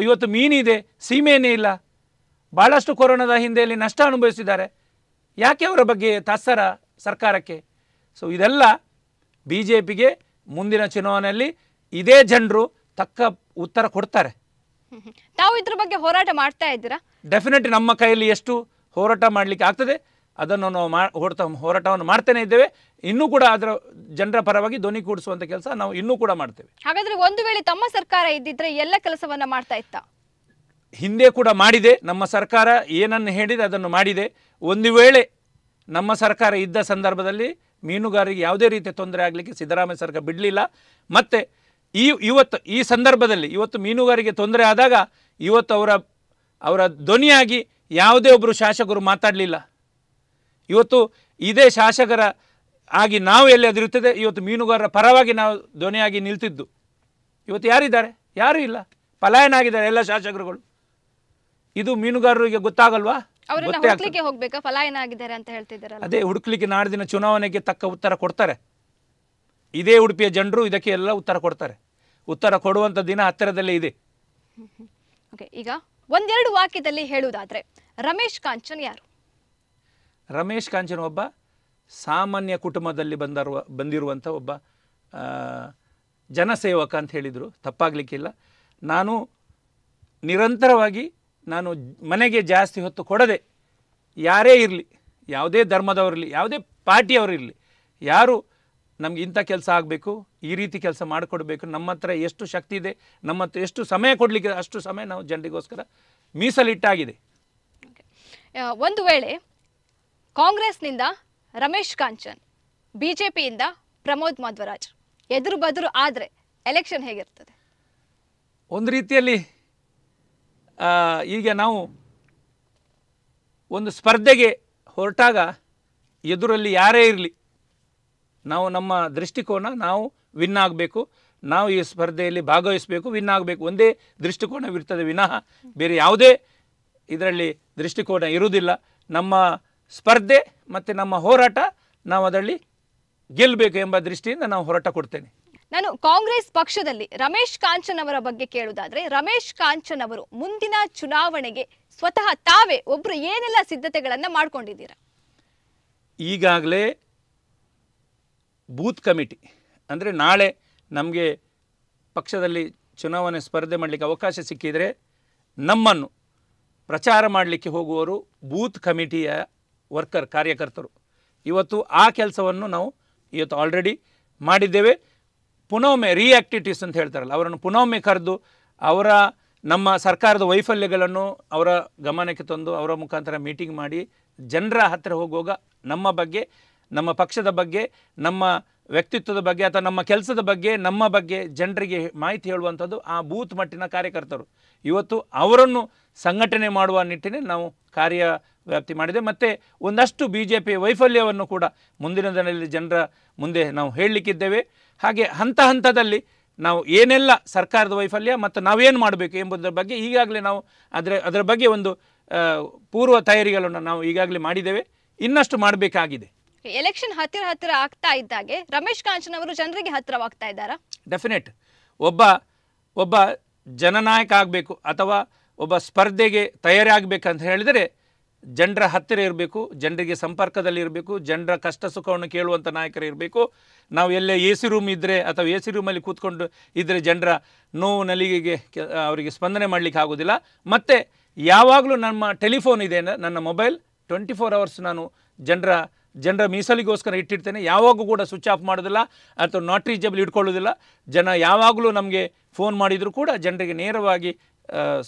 ಇವತ್ತು ಮೀನಿದೆ ಸೀಮೆಯನ್ನೇ ಇಲ್ಲ ಭಾಳಷ್ಟು ಕೊರೋನಾದ ಹಿಂದೆಯಲ್ಲಿ ನಷ್ಟ ಅನುಭವಿಸಿದ್ದಾರೆ ಯಾಕೆ ಅವರ ಬಗ್ಗೆ ತಾತ್ಸರ ಸರ್ಕಾರಕ್ಕೆ ಸೊ ಇದೆಲ್ಲ ಬಿ ಜೆ ಪಿಗೆ ಮುಂದಿನ ಚುನಾವಣೆಯಲ್ಲಿ ಇದೇ ಜನರು ತಕ್ಕ ಉತ್ತರ ಕೊಡ್ತಾರೆ ತಾವು ಇದ್ರ ಬಗ್ಗೆ ಹೋರಾಟ ಮಾಡ್ತಾ ಇದ್ದೀರಾ ಡೆಫಿನೆಟ್ ನಮ್ಮ ಕೈಯಲ್ಲಿ ಎಷ್ಟು ಹೋರಾಟ ಮಾಡಲಿಕ್ಕೆ ಆಗ್ತದೆ ಅದನ್ನು ನಾವು ಮಾ ಹೋರಾಟ ಹೋರಾಟವನ್ನು ಮಾಡ್ತಾನೆ ಇದ್ದೇವೆ ಇನ್ನೂ ಕೂಡ ಅದರ ಜನರ ಪರವಾಗಿ ಧ್ವನಿ ಕೂಡಿಸುವಂಥ ಕೆಲಸ ನಾವು ಇನ್ನೂ ಕೂಡ ಮಾಡ್ತೇವೆ ಹಾಗಾದರೆ ಒಂದು ವೇಳೆ ತಮ್ಮ ಸರ್ಕಾರ ಇದ್ದಿದ್ದರೆ ಎಲ್ಲ ಕೆಲಸವನ್ನು ಮಾಡ್ತಾ ಇತ್ತ ಹಿಂದೆ ಕೂಡ ಮಾಡಿದೆ ನಮ್ಮ ಸರ್ಕಾರ ಏನನ್ನು ಹೇಳಿದೆ ಅದನ್ನು ಮಾಡಿದೆ ಒಂದು ವೇಳೆ ನಮ್ಮ ಸರ್ಕಾರ ಇದ್ದ ಸಂದರ್ಭದಲ್ಲಿ ಮೀನುಗಾರರಿಗೆ ಯಾವುದೇ ರೀತಿಯ ತೊಂದರೆ ಆಗಲಿಕ್ಕೆ ಸಿದ್ದರಾಮಯ್ಯ ಸರ್ಕಾರ ಬಿಡಲಿಲ್ಲ ಮತ್ತು ಈ ಇವತ್ತು ಈ ಸಂದರ್ಭದಲ್ಲಿ ಇವತ್ತು ಮೀನುಗಾರಿಗೆ ತೊಂದರೆ ಆದಾಗ ಇವತ್ತು ಅವರ ಅವರ ಧ್ವನಿಯಾಗಿ ಯಾವುದೇ ಒಬ್ಬರು ಶಾಸಕರು ಮಾತಾಡಲಿಲ್ಲ ಇವತ್ತು ಇದೇ ಶಾಸಕರ ಆಗಿ ನಾವು ಎಲ್ಲಿ ಅದಿರುತ್ತದೆ ಇವತ್ತು ಮೀನುಗಾರರ ಪರವಾಗಿ ನಾವು ಧ್ವನಿಯಾಗಿ ನಿಲ್ತಿದ್ದು ಇವತ್ತು ಯಾರಿದ್ದಾರೆ ಯಾರೂ ಇಲ್ಲ ಪಲಾಯನ ಆಗಿದ್ದಾರೆ ಎಲ್ಲ ಶಾಸಕರುಗಳು ಇದು ಮೀನುಗಾರರಿಗೆ ಗೊತ್ತಾಗಲ್ವಾ ಆಗಿದ್ದಾರೆ ಅಂತ ಹೇಳ್ತಿದ್ದಾರೆ ಅದೇ ಹುಡುಕ್ಲಿಕ್ಕೆ ನಾಡಿನ ಚುನಾವಣೆಗೆ ತಕ್ಕ ಉತ್ತರ ಕೊಡ್ತಾರೆ ಇದೇ ಉಡುಪಿಯ ಜನರು ಇದಕ್ಕೆ ಎಲ್ಲ ಉತ್ತರ ಕೊಡ್ತಾರೆ ಉತ್ತರ ಕೊಡುವಂಥ ದಿನ ಹತ್ತಿರದಲ್ಲೇ ಇದೆ [laughs] ಈಗ ಒಂದೆರಡು ವಾಕ್ಯದಲ್ಲಿ ಹೇಳುವುದಾದ್ರೆ ರಮೇಶ್ ಕಾಂಚನ್ ಯಾರು ರಮೇಶ್ ಕಾಂಚನ್ ಒಬ್ಬ ಸಾಮಾನ್ಯ ಕುಟುಂಬದಲ್ಲಿ ಬಂದರುವ ಬಂದಿರುವಂಥ ಒಬ್ಬ ಜನಸೇವಕ ಅಂತ ಹೇಳಿದರು ತಪ್ಪಾಗಲಿಕ್ಕಿಲ್ಲ ನಾನು ನಿರಂತರವಾಗಿ ನಾನು ಮನೆಗೆ ಜಾಸ್ತಿ ಹೊತ್ತು ಕೊಡದೆ ಯಾರೇ ಇರಲಿ ಯಾವುದೇ ಧರ್ಮದವರಿರಲಿ ಯಾವುದೇ ಪಾರ್ಟಿಯವರಿರಲಿ ಯಾರು ನಮ್ಗೆ ಇಂಥ ಕೆಲಸ ಆಗಬೇಕು ಈ ರೀತಿ ಕೆಲಸ ಮಾಡಿಕೊಡ್ಬೇಕು ನಮ್ಮ ಹತ್ರ ಎಷ್ಟು ಶಕ್ತಿ ಇದೆ ನಮ್ಮ ಹತ್ರ ಎಷ್ಟು ಸಮಯ ಕೊಡಲಿಕ್ಕೆ ಅಷ್ಟು ಸಮಯ ನಾವು ಜನರಿಗೋಸ್ಕರ ಮೀಸಲಿಟ್ಟಾಗಿದೆ ಒಂದು ವೇಳೆ ಕಾಂಗ್ರೆಸ್ನಿಂದ ರಮೇಶ್ ಕಾಂಚನ್ ಬಿ ಜೆ ಪಿಯಿಂದ ಪ್ರಮೋದ್ ಮಧ್ವರಾಜ್ ಎದುರು ಬದುರು ಆದರೆ ಎಲೆಕ್ಷನ್ ಹೇಗಿರ್ತದೆ ಒಂದು ರೀತಿಯಲ್ಲಿ ಈಗ ನಾವು ಒಂದು ಸ್ಪರ್ಧೆಗೆ ಹೊರಟಾಗ ಎದುರಲ್ಲಿ ಯಾರೇ ಇರಲಿ ನಾವು ನಮ್ಮ ದೃಷ್ಟಿಕೋನ ನಾವು ವಿನ್ ಆಗಬೇಕು ನಾವು ಈ ಸ್ಪರ್ಧೆಯಲ್ಲಿ ಭಾಗವಹಿಸಬೇಕು ವಿನ್ ಆಗಬೇಕು ಒಂದೇ ದೃಷ್ಟಿಕೋನವಿರ್ತದೆ ವಿನಃ ಬೇರೆ ಯಾವುದೇ ಇದರಲ್ಲಿ ದೃಷ್ಟಿಕೋನ ಇರುವುದಿಲ್ಲ ನಮ್ಮ ಸ್ಪರ್ಧೆ ಮತ್ತು ನಮ್ಮ ಹೋರಾಟ ನಾವು ಅದರಲ್ಲಿ ಗೆಲ್ಲಬೇಕು ಎಂಬ ದೃಷ್ಟಿಯಿಂದ ನಾವು ಹೋರಾಟ ಕೊಡ್ತೇನೆ ನಾನು ಕಾಂಗ್ರೆಸ್ ಪಕ್ಷದಲ್ಲಿ ರಮೇಶ್ ಕಾಂಚನ್ ಅವರ ಬಗ್ಗೆ ಕೇಳುವುದಾದ್ರೆ ರಮೇಶ್ ಕಾಂಚನ್ ಅವರು ಮುಂದಿನ ಚುನಾವಣೆಗೆ ಸ್ವತಃ ತಾವೇ ಒಬ್ರು ಏನೆಲ್ಲ ಸಿದ್ಧತೆಗಳನ್ನು ಮಾಡ್ಕೊಂಡಿದ್ದೀರಾ ಈಗಾಗಲೇ ಬೂತ್ ಕಮಿಟಿ ಅಂದರೆ ನಾಳೆ ನಮಗೆ ಪಕ್ಷದಲ್ಲಿ ಚುನಾವಣೆ ಸ್ಪರ್ಧೆ ಮಾಡಲಿಕ್ಕೆ ಅವಕಾಶ ಸಿಕ್ಕಿದರೆ ನಮ್ಮನ್ನು ಪ್ರಚಾರ ಮಾಡಲಿಕ್ಕೆ ಹೋಗುವವರು ಬೂತ್ ಕಮಿಟಿಯ ವರ್ಕರ್ ಕಾರ್ಯಕರ್ತರು ಇವತ್ತು ಆ ಕೆಲಸವನ್ನು ನಾವು ಇವತ್ತು ಆಲ್ರೆಡಿ ಮಾಡಿದ್ದೇವೆ ಪುನೊಮ್ಮೆ ರಿಯಾಕ್ಟಿವಿಟೀಸ್ ಅಂತ ಹೇಳ್ತಾರಲ್ಲ ಅವರನ್ನು ಪುನೊಮ್ಮೆ ಕರೆದು ಅವರ ನಮ್ಮ ಸರ್ಕಾರದ ವೈಫಲ್ಯಗಳನ್ನು ಅವರ ಗಮನಕ್ಕೆ ತಂದು ಅವರ ಮುಖಾಂತರ ಮೀಟಿಂಗ್ ಮಾಡಿ ಜನರ ಹತ್ತಿರ ಹೋಗುವಾಗ ನಮ್ಮ ಬಗ್ಗೆ ನಮ್ಮ ಪಕ್ಷದ ಬಗ್ಗೆ ನಮ್ಮ ವ್ಯಕ್ತಿತ್ವದ ಬಗ್ಗೆ ಅಥವಾ ನಮ್ಮ ಕೆಲಸದ ಬಗ್ಗೆ ನಮ್ಮ ಬಗ್ಗೆ ಜನರಿಗೆ ಮಾಹಿತಿ ಹೇಳುವಂಥದ್ದು ಆ ಬೂತ್ ಮಟ್ಟಿನ ಕಾರ್ಯಕರ್ತರು ಇವತ್ತು ಅವರನ್ನು ಸಂಘಟನೆ ಮಾಡುವ ನಿಟ್ಟಿನಲ್ಲಿ ನಾವು ಕಾರ್ಯ ವ್ಯಾಪ್ತಿ ಮಾಡಿದೆ ಮತ್ತು ಒಂದಷ್ಟು ಬಿ ಜೆ ಪಿ ವೈಫಲ್ಯವನ್ನು ಕೂಡ ಮುಂದಿನ ದಿನದಲ್ಲಿ ಜನರ ಮುಂದೆ ನಾವು ಹೇಳಲಿಕ್ಕಿದ್ದೇವೆ ಹಾಗೆ ಹಂತ ಹಂತದಲ್ಲಿ ನಾವು ಏನೆಲ್ಲ ಸರ್ಕಾರದ ವೈಫಲ್ಯ ಮತ್ತು ನಾವೇನು ಮಾಡಬೇಕು ಎಂಬುದರ ಬಗ್ಗೆ ಈಗಾಗಲೇ ನಾವು ಅದರ ಅದರ ಬಗ್ಗೆ ಒಂದು ಪೂರ್ವ ತಯಾರಿಗಳನ್ನು ನಾವು ಈಗಾಗಲೇ ಮಾಡಿದ್ದೇವೆ ಇನ್ನಷ್ಟು ಮಾಡಬೇಕಾಗಿದೆ ಎಲೆಕ್ಷನ್ ಹತ್ತಿರ ಹತ್ತಿರ ಆಗ್ತಾ ಇದ್ದಾಗೆ ರಮೇಶ್ ಕಾಂಚನ್ ಅವರು ಜನರಿಗೆ ಹತ್ತಿರವಾಗ್ತಾ ಇದ್ದಾರಾ ಡೆಫಿನೆಟ್ ಒಬ್ಬ ಒಬ್ಬ ಜನನಾಯಕ ಆಗಬೇಕು ಅಥವಾ ಒಬ್ಬ ಸ್ಪರ್ಧೆಗೆ ತಯಾರಿ ಆಗಬೇಕಂತ ಹೇಳಿದರೆ ಜನರ ಹತ್ತಿರ ಇರಬೇಕು ಜನರಿಗೆ ಸಂಪರ್ಕದಲ್ಲಿ ಇರಬೇಕು ಜನರ ಕಷ್ಟ ಸುಖವನ್ನು ಕೇಳುವಂಥ ನಾಯಕರು ಇರಬೇಕು ನಾವು ಎಲ್ಲೇ ಎ ಸಿ ರೂಮ್ ಇದ್ದರೆ ಅಥವಾ ಎ ಸಿ ರೂಮಲ್ಲಿ ಕೂತ್ಕೊಂಡು ಇದ್ದರೆ ಜನರ ನೋವು ನಲಿಗೆಗೆ ಅವರಿಗೆ ಸ್ಪಂದನೆ ಮಾಡಲಿಕ್ಕೆ ಆಗೋದಿಲ್ಲ ಮತ್ತು ಯಾವಾಗಲೂ ನಮ್ಮ ಟೆಲಿಫೋನ್ ಇದೆ ನನ್ನ ಮೊಬೈಲ್ ಟ್ವೆಂಟಿ ಫೋರ್ ಅವರ್ಸ್ ನಾನು ಜನರ ಜನರ ಮೀಸಲಿಗೋಸ್ಕರ ಇಟ್ಟಿರ್ತೇನೆ ಯಾವಾಗೂ ಕೂಡ ಸ್ವಿಚ್ ಆಫ್ ಮಾಡೋದಿಲ್ಲ ಅಥವಾ ನಾಟ್ ರೀಚಬಲ್ ಇಟ್ಕೊಳ್ಳೋದಿಲ್ಲ ಜನ ಯಾವಾಗಲೂ ನಮಗೆ ಫೋನ್ ಮಾಡಿದರೂ ಕೂಡ ಜನರಿಗೆ ನೇರವಾಗಿ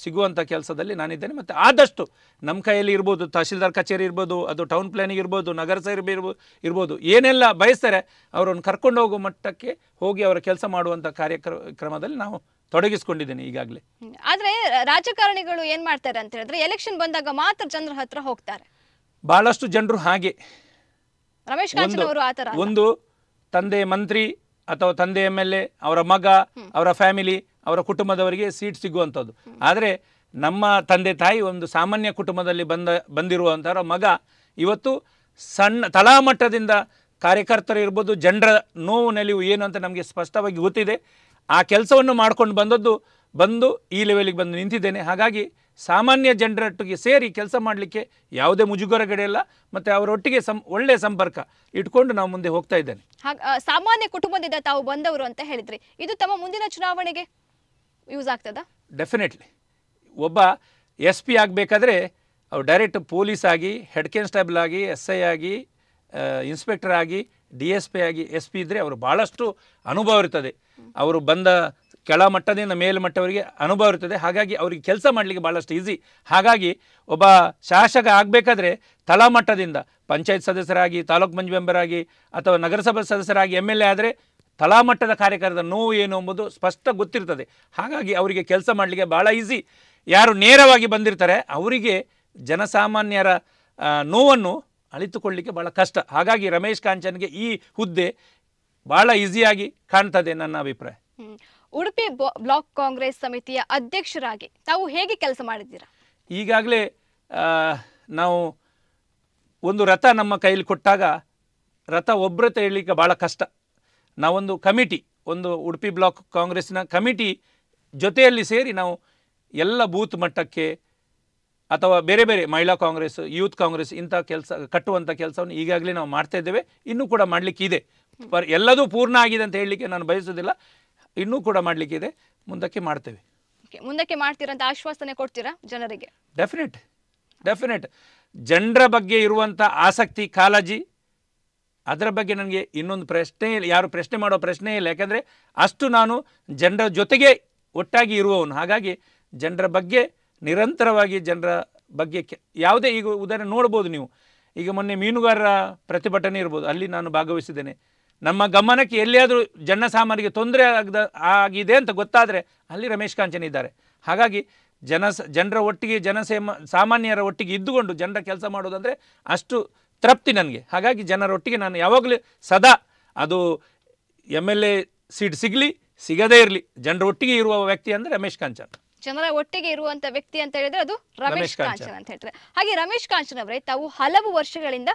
ಸಿಗುವಂಥ ಕೆಲಸದಲ್ಲಿ ನಾನಿದ್ದೇನೆ ಮತ್ತು ಆದಷ್ಟು ನಮ್ಮ ಕೈಯಲ್ಲಿ ಇರ್ಬೋದು ತಹಶೀಲ್ದಾರ್ ಕಚೇರಿ ಇರ್ಬೋದು ಅದು ಟೌನ್ ಪ್ಲಾನಿಂಗ್ ಇರ್ಬೋದು ನಗರಸಭೆ ಇರ್ಬೋದು ಇರ್ಬೋದು ಏನೆಲ್ಲ ಬಯಸ್ತಾರೆ ಅವರನ್ನು ಕರ್ಕೊಂಡು ಹೋಗೋ ಮಟ್ಟಕ್ಕೆ ಹೋಗಿ ಅವರ ಕೆಲಸ ಮಾಡುವಂಥ ಕಾರ್ಯಕ್ರಮದಲ್ಲಿ ನಾವು ತೊಡಗಿಸ್ಕೊಂಡಿದ್ದೇನೆ ಈಗಾಗಲೇ ಆದರೆ ರಾಜಕಾರಣಿಗಳು ಏನು ಮಾಡ್ತಾರೆ ಅಂತ ಹೇಳಿದ್ರೆ ಎಲೆಕ್ಷನ್ ಬಂದಾಗ ಮಾತ್ರ ಜನರ ಹತ್ರ ಹೋಗ್ತಾರೆ ಭಾಳಷ್ಟು ಜನರು ಹಾಗೆ ರಮೇಶ್ ಒಂದು ತಂದೆ ಮಂತ್ರಿ ಅಥವಾ ತಂದೆ ಎಮ್ ಎಲ್ ಎ ಅವರ ಮಗ ಅವರ ಫ್ಯಾಮಿಲಿ ಅವರ ಕುಟುಂಬದವರಿಗೆ ಸೀಟ್ ಸಿಗುವಂಥದ್ದು ಆದರೆ ನಮ್ಮ ತಂದೆ ತಾಯಿ ಒಂದು ಸಾಮಾನ್ಯ ಕುಟುಂಬದಲ್ಲಿ ಬಂದ ಬಂದಿರುವಂಥವರ ಮಗ ಇವತ್ತು ಸಣ್ಣ ತಳಮಟ್ಟದಿಂದ ಕಾರ್ಯಕರ್ತರು ಇರ್ಬೋದು ಜನರ ನೋವು ನೆಲಿವು ಏನು ಅಂತ ನಮಗೆ ಸ್ಪಷ್ಟವಾಗಿ ಗೊತ್ತಿದೆ ಆ ಕೆಲಸವನ್ನು ಮಾಡ್ಕೊಂಡು ಬಂದದ್ದು ಬಂದು ಈ ಲೆವೆಲಿಗೆ ಬಂದು ನಿಂತಿದ್ದೇನೆ ಹಾಗಾಗಿ ಸಾಮಾನ್ಯ ಜನರೊಟ್ಟಿಗೆ ಸೇರಿ ಕೆಲಸ ಮಾಡಲಿಕ್ಕೆ ಯಾವುದೇ ಇಲ್ಲ ಮತ್ತು ಅವರೊಟ್ಟಿಗೆ ಸಂ ಒಳ್ಳೆಯ ಸಂಪರ್ಕ ಇಟ್ಕೊಂಡು ನಾವು ಮುಂದೆ ಹೋಗ್ತಾ ಇದ್ದೇನೆ ಸಾಮಾನ್ಯ ಕುಟುಂಬದಿಂದ ತಾವು ಬಂದವರು ಅಂತ ಹೇಳಿದ್ರಿ ಇದು ತಮ್ಮ ಮುಂದಿನ ಚುನಾವಣೆಗೆ ಯೂಸ್ ಆಗ್ತದಾ ಡೆಫಿನೆಟ್ಲಿ ಒಬ್ಬ ಎಸ್ ಪಿ ಆಗಬೇಕಾದ್ರೆ ಅವ್ರು ಡೈರೆಕ್ಟ್ ಪೊಲೀಸ್ ಆಗಿ ಹೆಡ್ ಕಾನ್ಸ್ಟೇಬಲ್ ಆಗಿ ಎಸ್ ಐ ಆಗಿ ಇನ್ಸ್ಪೆಕ್ಟರ್ ಆಗಿ ಡಿ ಎಸ್ ಪಿ ಆಗಿ ಎಸ್ ಪಿ ಇದ್ದರೆ ಅವರು ಭಾಳಷ್ಟು ಅನುಭವ ಇರ್ತದೆ ಅವರು ಬಂದ ಕೆಳಮಟ್ಟದಿಂದ ಮೇಲ್ಮಟ್ಟವರಿಗೆ ಅನುಭವ ಇರ್ತದೆ ಹಾಗಾಗಿ ಅವರಿಗೆ ಕೆಲಸ ಮಾಡಲಿಕ್ಕೆ ಭಾಳಷ್ಟು ಈಸಿ ಹಾಗಾಗಿ ಒಬ್ಬ ಶಾಸಕ ಆಗಬೇಕಾದ್ರೆ ತಳಮಟ್ಟದಿಂದ ಪಂಚಾಯತ್ ಸದಸ್ಯರಾಗಿ ತಾಲೂಕು ಮಂಜು ಮೆಂಬರಾಗಿ ಅಥವಾ ನಗರಸಭಾ ಸದಸ್ಯರಾಗಿ ಎಮ್ ಎಲ್ ಎ ಆದರೆ ತಳಮಟ್ಟದ ಕಾರ್ಯಕರ್ತದ ನೋವು ಏನು ಎಂಬುದು ಸ್ಪಷ್ಟ ಗೊತ್ತಿರ್ತದೆ ಹಾಗಾಗಿ ಅವರಿಗೆ ಕೆಲಸ ಮಾಡಲಿಕ್ಕೆ ಭಾಳ ಈಸಿ ಯಾರು ನೇರವಾಗಿ ಬಂದಿರ್ತಾರೆ ಅವರಿಗೆ ಜನಸಾಮಾನ್ಯರ ನೋವನ್ನು ಅಳಿತುಕೊಳ್ಳಲಿಕ್ಕೆ ಭಾಳ ಕಷ್ಟ ಹಾಗಾಗಿ ರಮೇಶ್ ಕಾಂಚನ್ಗೆ ಈ ಹುದ್ದೆ ಭಾಳ ಈಸಿಯಾಗಿ ಕಾಣ್ತದೆ ನನ್ನ ಅಭಿಪ್ರಾಯ ಉಡುಪಿ ಬ್ಲಾಕ್ ಕಾಂಗ್ರೆಸ್ ಸಮಿತಿಯ ಅಧ್ಯಕ್ಷರಾಗಿ ತಾವು ಹೇಗೆ ಕೆಲಸ ಮಾಡಿದ್ದೀರಾ ಈಗಾಗಲೇ ನಾವು ಒಂದು ರಥ ನಮ್ಮ ಕೈಯಲ್ಲಿ ಕೊಟ್ಟಾಗ ರಥ ಒಬ್ಬರ ಹೇಳಲಿಕ್ಕೆ ಭಾಳ ಕಷ್ಟ ನಾವೊಂದು ಕಮಿಟಿ ಒಂದು ಉಡುಪಿ ಬ್ಲಾಕ್ ಕಾಂಗ್ರೆಸ್ನ ಕಮಿಟಿ ಜೊತೆಯಲ್ಲಿ ಸೇರಿ ನಾವು ಎಲ್ಲ ಬೂತ್ ಮಟ್ಟಕ್ಕೆ ಅಥವಾ ಬೇರೆ ಬೇರೆ ಮಹಿಳಾ ಕಾಂಗ್ರೆಸ್ ಯೂತ್ ಕಾಂಗ್ರೆಸ್ ಇಂಥ ಕೆಲಸ ಕಟ್ಟುವಂಥ ಕೆಲಸವನ್ನು ಈಗಾಗಲೇ ನಾವು ಮಾಡ್ತಾ ಇದ್ದೇವೆ ಇನ್ನೂ ಕೂಡ ಮಾಡಲಿಕ್ಕಿದೆ ಪರ್ ಎಲ್ಲದೂ ಪೂರ್ಣ ಆಗಿದೆ ಅಂತ ಹೇಳಲಿಕ್ಕೆ ನಾನು ಬಯಸೋದಿಲ್ಲ ಇನ್ನೂ ಕೂಡ ಮಾಡಲಿಕ್ಕಿದೆ ಮುಂದಕ್ಕೆ ಮಾಡ್ತೇವೆ ಮುಂದಕ್ಕೆ ಅಂತ ಆಶ್ವಾಸನೆ ಕೊಡ್ತೀರಾ ಜನರಿಗೆ ಡೆಫಿನೆಟ್ ಡೆಫಿನೆಟ್ ಜನರ ಬಗ್ಗೆ ಇರುವಂಥ ಆಸಕ್ತಿ ಕಾಳಜಿ ಅದರ ಬಗ್ಗೆ ನನಗೆ ಇನ್ನೊಂದು ಪ್ರಶ್ನೆ ಇಲ್ಲ ಯಾರು ಪ್ರಶ್ನೆ ಮಾಡೋ ಪ್ರಶ್ನೆ ಇಲ್ಲ ಯಾಕಂದರೆ ಅಷ್ಟು ನಾನು ಜನರ ಜೊತೆಗೆ ಒಟ್ಟಾಗಿ ಇರುವವನು ಹಾಗಾಗಿ ಜನರ ಬಗ್ಗೆ ನಿರಂತರವಾಗಿ ಜನರ ಬಗ್ಗೆ ಯಾವುದೇ ಈಗ ಉದಾಹರಣೆ ನೋಡ್ಬೋದು ನೀವು ಈಗ ಮೊನ್ನೆ ಮೀನುಗಾರರ ಪ್ರತಿಭಟನೆ ಇರ್ಬೋದು ಅಲ್ಲಿ ನಾನು ಭಾಗವಹಿಸಿದ್ದೇನೆ ನಮ್ಮ ಗಮನಕ್ಕೆ ಎಲ್ಲಿಯಾದರೂ ಜನಸಾಮಾನ್ಯರಿಗೆ ತೊಂದರೆ ಆಗದ ಆಗಿದೆ ಅಂತ ಗೊತ್ತಾದರೆ ಅಲ್ಲಿ ರಮೇಶ್ ಕಾಂಚನ್ ಇದ್ದಾರೆ ಹಾಗಾಗಿ ಜನ ಜನರ ಒಟ್ಟಿಗೆ ಜನಸೇಮ ಸಾಮಾನ್ಯರ ಒಟ್ಟಿಗೆ ಇದ್ದುಕೊಂಡು ಜನರ ಕೆಲಸ ಮಾಡೋದಂದರೆ ಅಷ್ಟು ತೃಪ್ತಿ ನನಗೆ ಹಾಗಾಗಿ ಜನರ ಒಟ್ಟಿಗೆ ನಾನು ಯಾವಾಗಲೂ ಸದಾ ಅದು ಎಮ್ ಎಲ್ ಎ ಸೀಟ್ ಸಿಗಲಿ ಸಿಗದೇ ಇರಲಿ ಜನರ ಒಟ್ಟಿಗೆ ಇರುವ ವ್ಯಕ್ತಿ ಅಂದರೆ ರಮೇಶ್ ಕಾಂಚನ್ ಜನರ ಒಟ್ಟಿಗೆ ಇರುವಂತ ವ್ಯಕ್ತಿ ಅಂತ ಹೇಳಿದ್ರೆ ಅದು ರಮೇಶ್ ಕಾಂಚನ್ ಅಂತ ಹೇಳಿದ್ರೆ ಹಾಗೆ ರಮೇಶ್ ಕಾಂಚನ್ ಅವರೇ ತಾವು ಹಲವು ವರ್ಷಗಳಿಂದ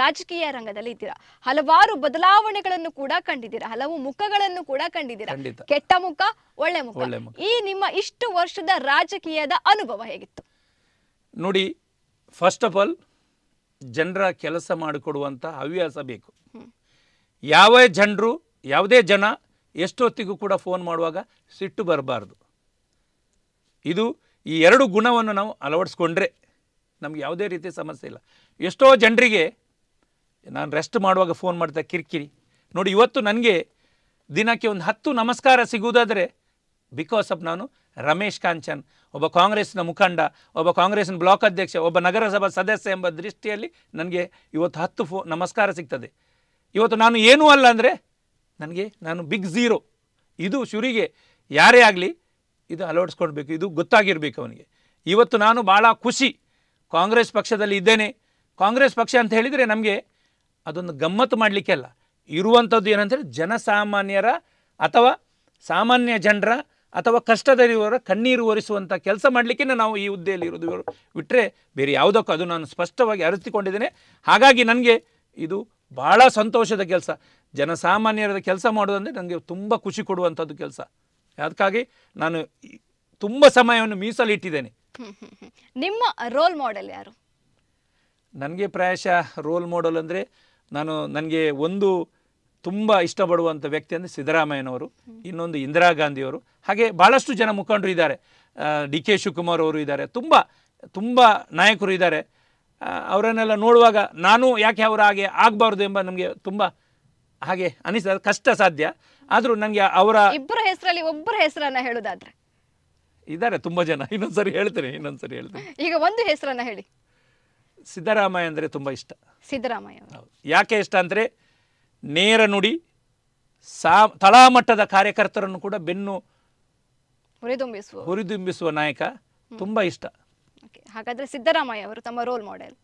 ರಾಜಕೀಯ ರಂಗದಲ್ಲಿ ಇದ್ದೀರಾ ಹಲವಾರು ಬದಲಾವಣೆಗಳನ್ನು ಕೂಡ ಕಂಡಿದ್ದೀರಾ ಹಲವು ಮುಖಗಳನ್ನು ಕೂಡ ಕಂಡಿದ್ದೀರಾ ಕೆಟ್ಟ ಮುಖ ಒಳ್ಳೆ ಮುಖ ಈ ನಿಮ್ಮ ಇಷ್ಟು ವರ್ಷದ ರಾಜಕೀಯದ ಅನುಭವ ಹೇಗಿತ್ತು ನೋಡಿ ಫಸ್ಟ್ ಆಫ್ ಆಲ್ ಜನರ ಕೆಲಸ ಮಾಡಿಕೊಡುವಂತ ಹವ್ಯಾಸ ಬೇಕು ಯಾವ ಜನರು ಯಾವುದೇ ಜನ ಎಷ್ಟೊತ್ತಿಗೂ ಕೂಡ ಫೋನ್ ಮಾಡುವಾಗ ಸಿಟ್ಟು ಬರಬಾರ್ದು ಇದು ಈ ಎರಡು ಗುಣವನ್ನು ನಾವು ಅಳವಡಿಸ್ಕೊಂಡ್ರೆ ನಮ್ಗೆ ಯಾವುದೇ ರೀತಿ ಸಮಸ್ಯೆ ಇಲ್ಲ ಎಷ್ಟೋ ಜನರಿಗೆ ನಾನು ರೆಸ್ಟ್ ಮಾಡುವಾಗ ಫೋನ್ ಮಾಡ್ತಾ ಕಿರಿಕಿರಿ ನೋಡಿ ಇವತ್ತು ನನಗೆ ದಿನಕ್ಕೆ ಒಂದು ಹತ್ತು ನಮಸ್ಕಾರ ಸಿಗುವುದಾದರೆ ಬಿಕಾಸ್ ಆಫ್ ನಾನು ರಮೇಶ್ ಕಾಂಚನ್ ಒಬ್ಬ ಕಾಂಗ್ರೆಸ್ನ ಮುಖಂಡ ಒಬ್ಬ ಕಾಂಗ್ರೆಸ್ನ ಬ್ಲಾಕ್ ಅಧ್ಯಕ್ಷ ಒಬ್ಬ ನಗರಸಭಾ ಸದಸ್ಯ ಎಂಬ ದೃಷ್ಟಿಯಲ್ಲಿ ನನಗೆ ಇವತ್ತು ಹತ್ತು ಫೋ ನಮಸ್ಕಾರ ಸಿಗ್ತದೆ ಇವತ್ತು ನಾನು ಏನೂ ಅಲ್ಲ ಅಂದರೆ ನನಗೆ ನಾನು ಬಿಗ್ ಝೀರೋ ಇದು ಶುರಿಗೆ ಯಾರೇ ಆಗಲಿ ಇದು ಅಳವಡಿಸ್ಕೊಳ್ಬೇಕು ಇದು ಗೊತ್ತಾಗಿರಬೇಕು ಅವನಿಗೆ ಇವತ್ತು ನಾನು ಭಾಳ ಖುಷಿ ಕಾಂಗ್ರೆಸ್ ಪಕ್ಷದಲ್ಲಿ ಇದ್ದೇನೆ ಕಾಂಗ್ರೆಸ್ ಪಕ್ಷ ಅಂತ ಹೇಳಿದರೆ ನಮಗೆ ಅದೊಂದು ಗಮ್ಮತ್ತು ಮಾಡಲಿಕ್ಕೆ ಅಲ್ಲ ಇರುವಂಥದ್ದು ಏನಂದರೆ ಜನಸಾಮಾನ್ಯರ ಅಥವಾ ಸಾಮಾನ್ಯ ಜನರ ಅಥವಾ ಕಷ್ಟದಲ್ಲಿರುವವರ ಕಣ್ಣೀರು ಒರೆಸುವಂಥ ಕೆಲಸ ಮಾಡಲಿಕ್ಕೆ ನಾವು ಈ ಹುದ್ದೆಯಲ್ಲಿ ಇರೋದು ಬಿಟ್ಟರೆ ಬೇರೆ ಯಾವುದಕ್ಕೂ ಅದು ನಾನು ಸ್ಪಷ್ಟವಾಗಿ ಅರಿತುಕೊಂಡಿದ್ದೇನೆ ಹಾಗಾಗಿ ನನಗೆ ಇದು ಭಾಳ ಸಂತೋಷದ ಕೆಲಸ ಜನಸಾಮಾನ್ಯರ ಕೆಲಸ ಮಾಡೋದಂದರೆ ನನಗೆ ತುಂಬ ಖುಷಿ ಕೊಡುವಂಥದ್ದು ಕೆಲಸ ಅದಕ್ಕಾಗಿ ನಾನು ತುಂಬ ಸಮಯವನ್ನು ಮೀಸಲಿಟ್ಟಿದ್ದೇನೆ [laughs] ನಿಮ್ಮ ರೋಲ್ ಮಾಡೆಲ್ ಯಾರು ನನಗೆ ಪ್ರಾಯಶಃ ರೋಲ್ ಮಾಡೆಲ್ ಅಂದರೆ ನಾನು ನನಗೆ ಒಂದು ತುಂಬ ಇಷ್ಟಪಡುವಂಥ ವ್ಯಕ್ತಿ ಅಂದರೆ ಸಿದ್ದರಾಮಯ್ಯನವರು ಇನ್ನೊಂದು ಇಂದಿರಾ ಗಾಂಧಿಯವರು ಹಾಗೆ ಭಾಳಷ್ಟು ಜನ ಮುಖಂಡರು ಇದ್ದಾರೆ ಡಿ ಕೆ ಶಿವಕುಮಾರ್ ಅವರು ಇದ್ದಾರೆ ತುಂಬ ತುಂಬ ನಾಯಕರು ಇದ್ದಾರೆ ಅವರನ್ನೆಲ್ಲ ನೋಡುವಾಗ ನಾನು ಯಾಕೆ ಅವರು ಹಾಗೆ ಆಗಬಾರ್ದು ಎಂಬ ನಮಗೆ ತುಂಬ ಹಾಗೆ ಅನಿಸ್ತದೆ ಕಷ್ಟ ಸಾಧ್ಯ ಆದರೂ ನನಗೆ ಅವರ ಇಬ್ಬರ ಹೆಸರಲ್ಲಿ ಒಬ್ಬರ ಹೆಸರನ್ನ ಹೇಳೋದಾದ್ರೆ ಇದ್ದಾರೆ ತುಂಬ ಜನ ಇನ್ನೊಂದ್ಸರಿ ಹೇಳ್ತೇನೆ ಇನ್ನೊಂದ್ಸರಿ ಹೇಳ್ತೇನೆ ಈಗ ಒಂದು ಹೆಸರನ್ನ ಹೇಳಿ ಸಿದ್ದರಾಮಯ್ಯ ಅಂದರೆ ತುಂಬ ಇಷ್ಟ ಸಿದ್ದರಾಮಯ್ಯ ಯಾಕೆ ಇಷ್ಟ ಅಂದರೆ ನೇರ ನುಡಿ ಸಾ ತಳಮಟ್ಟದ ಕಾರ್ಯಕರ್ತರನ್ನು ಕೂಡ ಬೆನ್ನು ಹುರಿದುಂಬಿಸುವ ಹುರಿದುಂಬಿಸುವ ನಾಯಕ ತುಂಬಾ ಇಷ್ಟ ಹಾಗಾದ್ರೆ ಸಿದ್ದರಾಮಯ್ಯ ಅವರು ತಮ್ಮ ರೋಲ್ ಮಾಡೆಲ್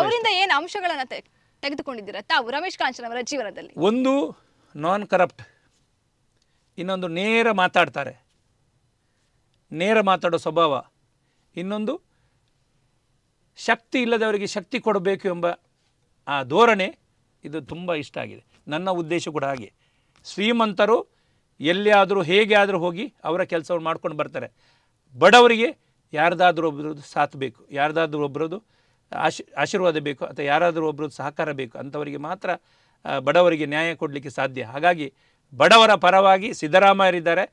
ಅವರಿಂದ ಏನು ಅಂಶಗಳನ್ನು ತೆಗೆದುಕೊಂಡಿದ್ದೀರಾ ತಾವು ರಮೇಶ್ ಕಾಂಚನ್ ಅವರ ಜೀವನದಲ್ಲಿ ಒಂದು ನಾನ್ ಕರಪ್ಟ್ ಇನ್ನೊಂದು ನೇರ ಮಾತಾಡ್ತಾರೆ ನೇರ ಮಾತಾಡೋ ಸ್ವಭಾವ ಇನ್ನೊಂದು ಶಕ್ತಿ ಇಲ್ಲದವರಿಗೆ ಶಕ್ತಿ ಕೊಡಬೇಕು ಎಂಬ ಆ ಧೋರಣೆ ಇದು ತುಂಬ ಇಷ್ಟ ಆಗಿದೆ ನನ್ನ ಉದ್ದೇಶ ಕೂಡ ಹಾಗೆ ಶ್ರೀಮಂತರು ಎಲ್ಲಿಯಾದರೂ ಹೇಗೆ ಆದರೂ ಹೋಗಿ ಅವರ ಕೆಲಸವನ್ನು ಮಾಡ್ಕೊಂಡು ಬರ್ತಾರೆ ಬಡವರಿಗೆ ಯಾರ್ದಾದ್ರೂ ಒಬ್ಬರದ್ದು ಸಾಥ್ ಬೇಕು ಯಾರ್ದಾದ್ರೂ ಒಬ್ಬರದ್ದು ಆಶಿ ಆಶೀರ್ವಾದ ಬೇಕು ಅಥವಾ ಯಾರಾದರೂ ಒಬ್ಬರದ್ದು ಸಹಕಾರ ಬೇಕು ಅಂಥವರಿಗೆ ಮಾತ್ರ ಬಡವರಿಗೆ ನ್ಯಾಯ ಕೊಡಲಿಕ್ಕೆ ಸಾಧ್ಯ ಹಾಗಾಗಿ ಬಡವರ ಪರವಾಗಿ ಸಿದ್ದರಾಮಯ್ಯರಿದ್ದಾರೆ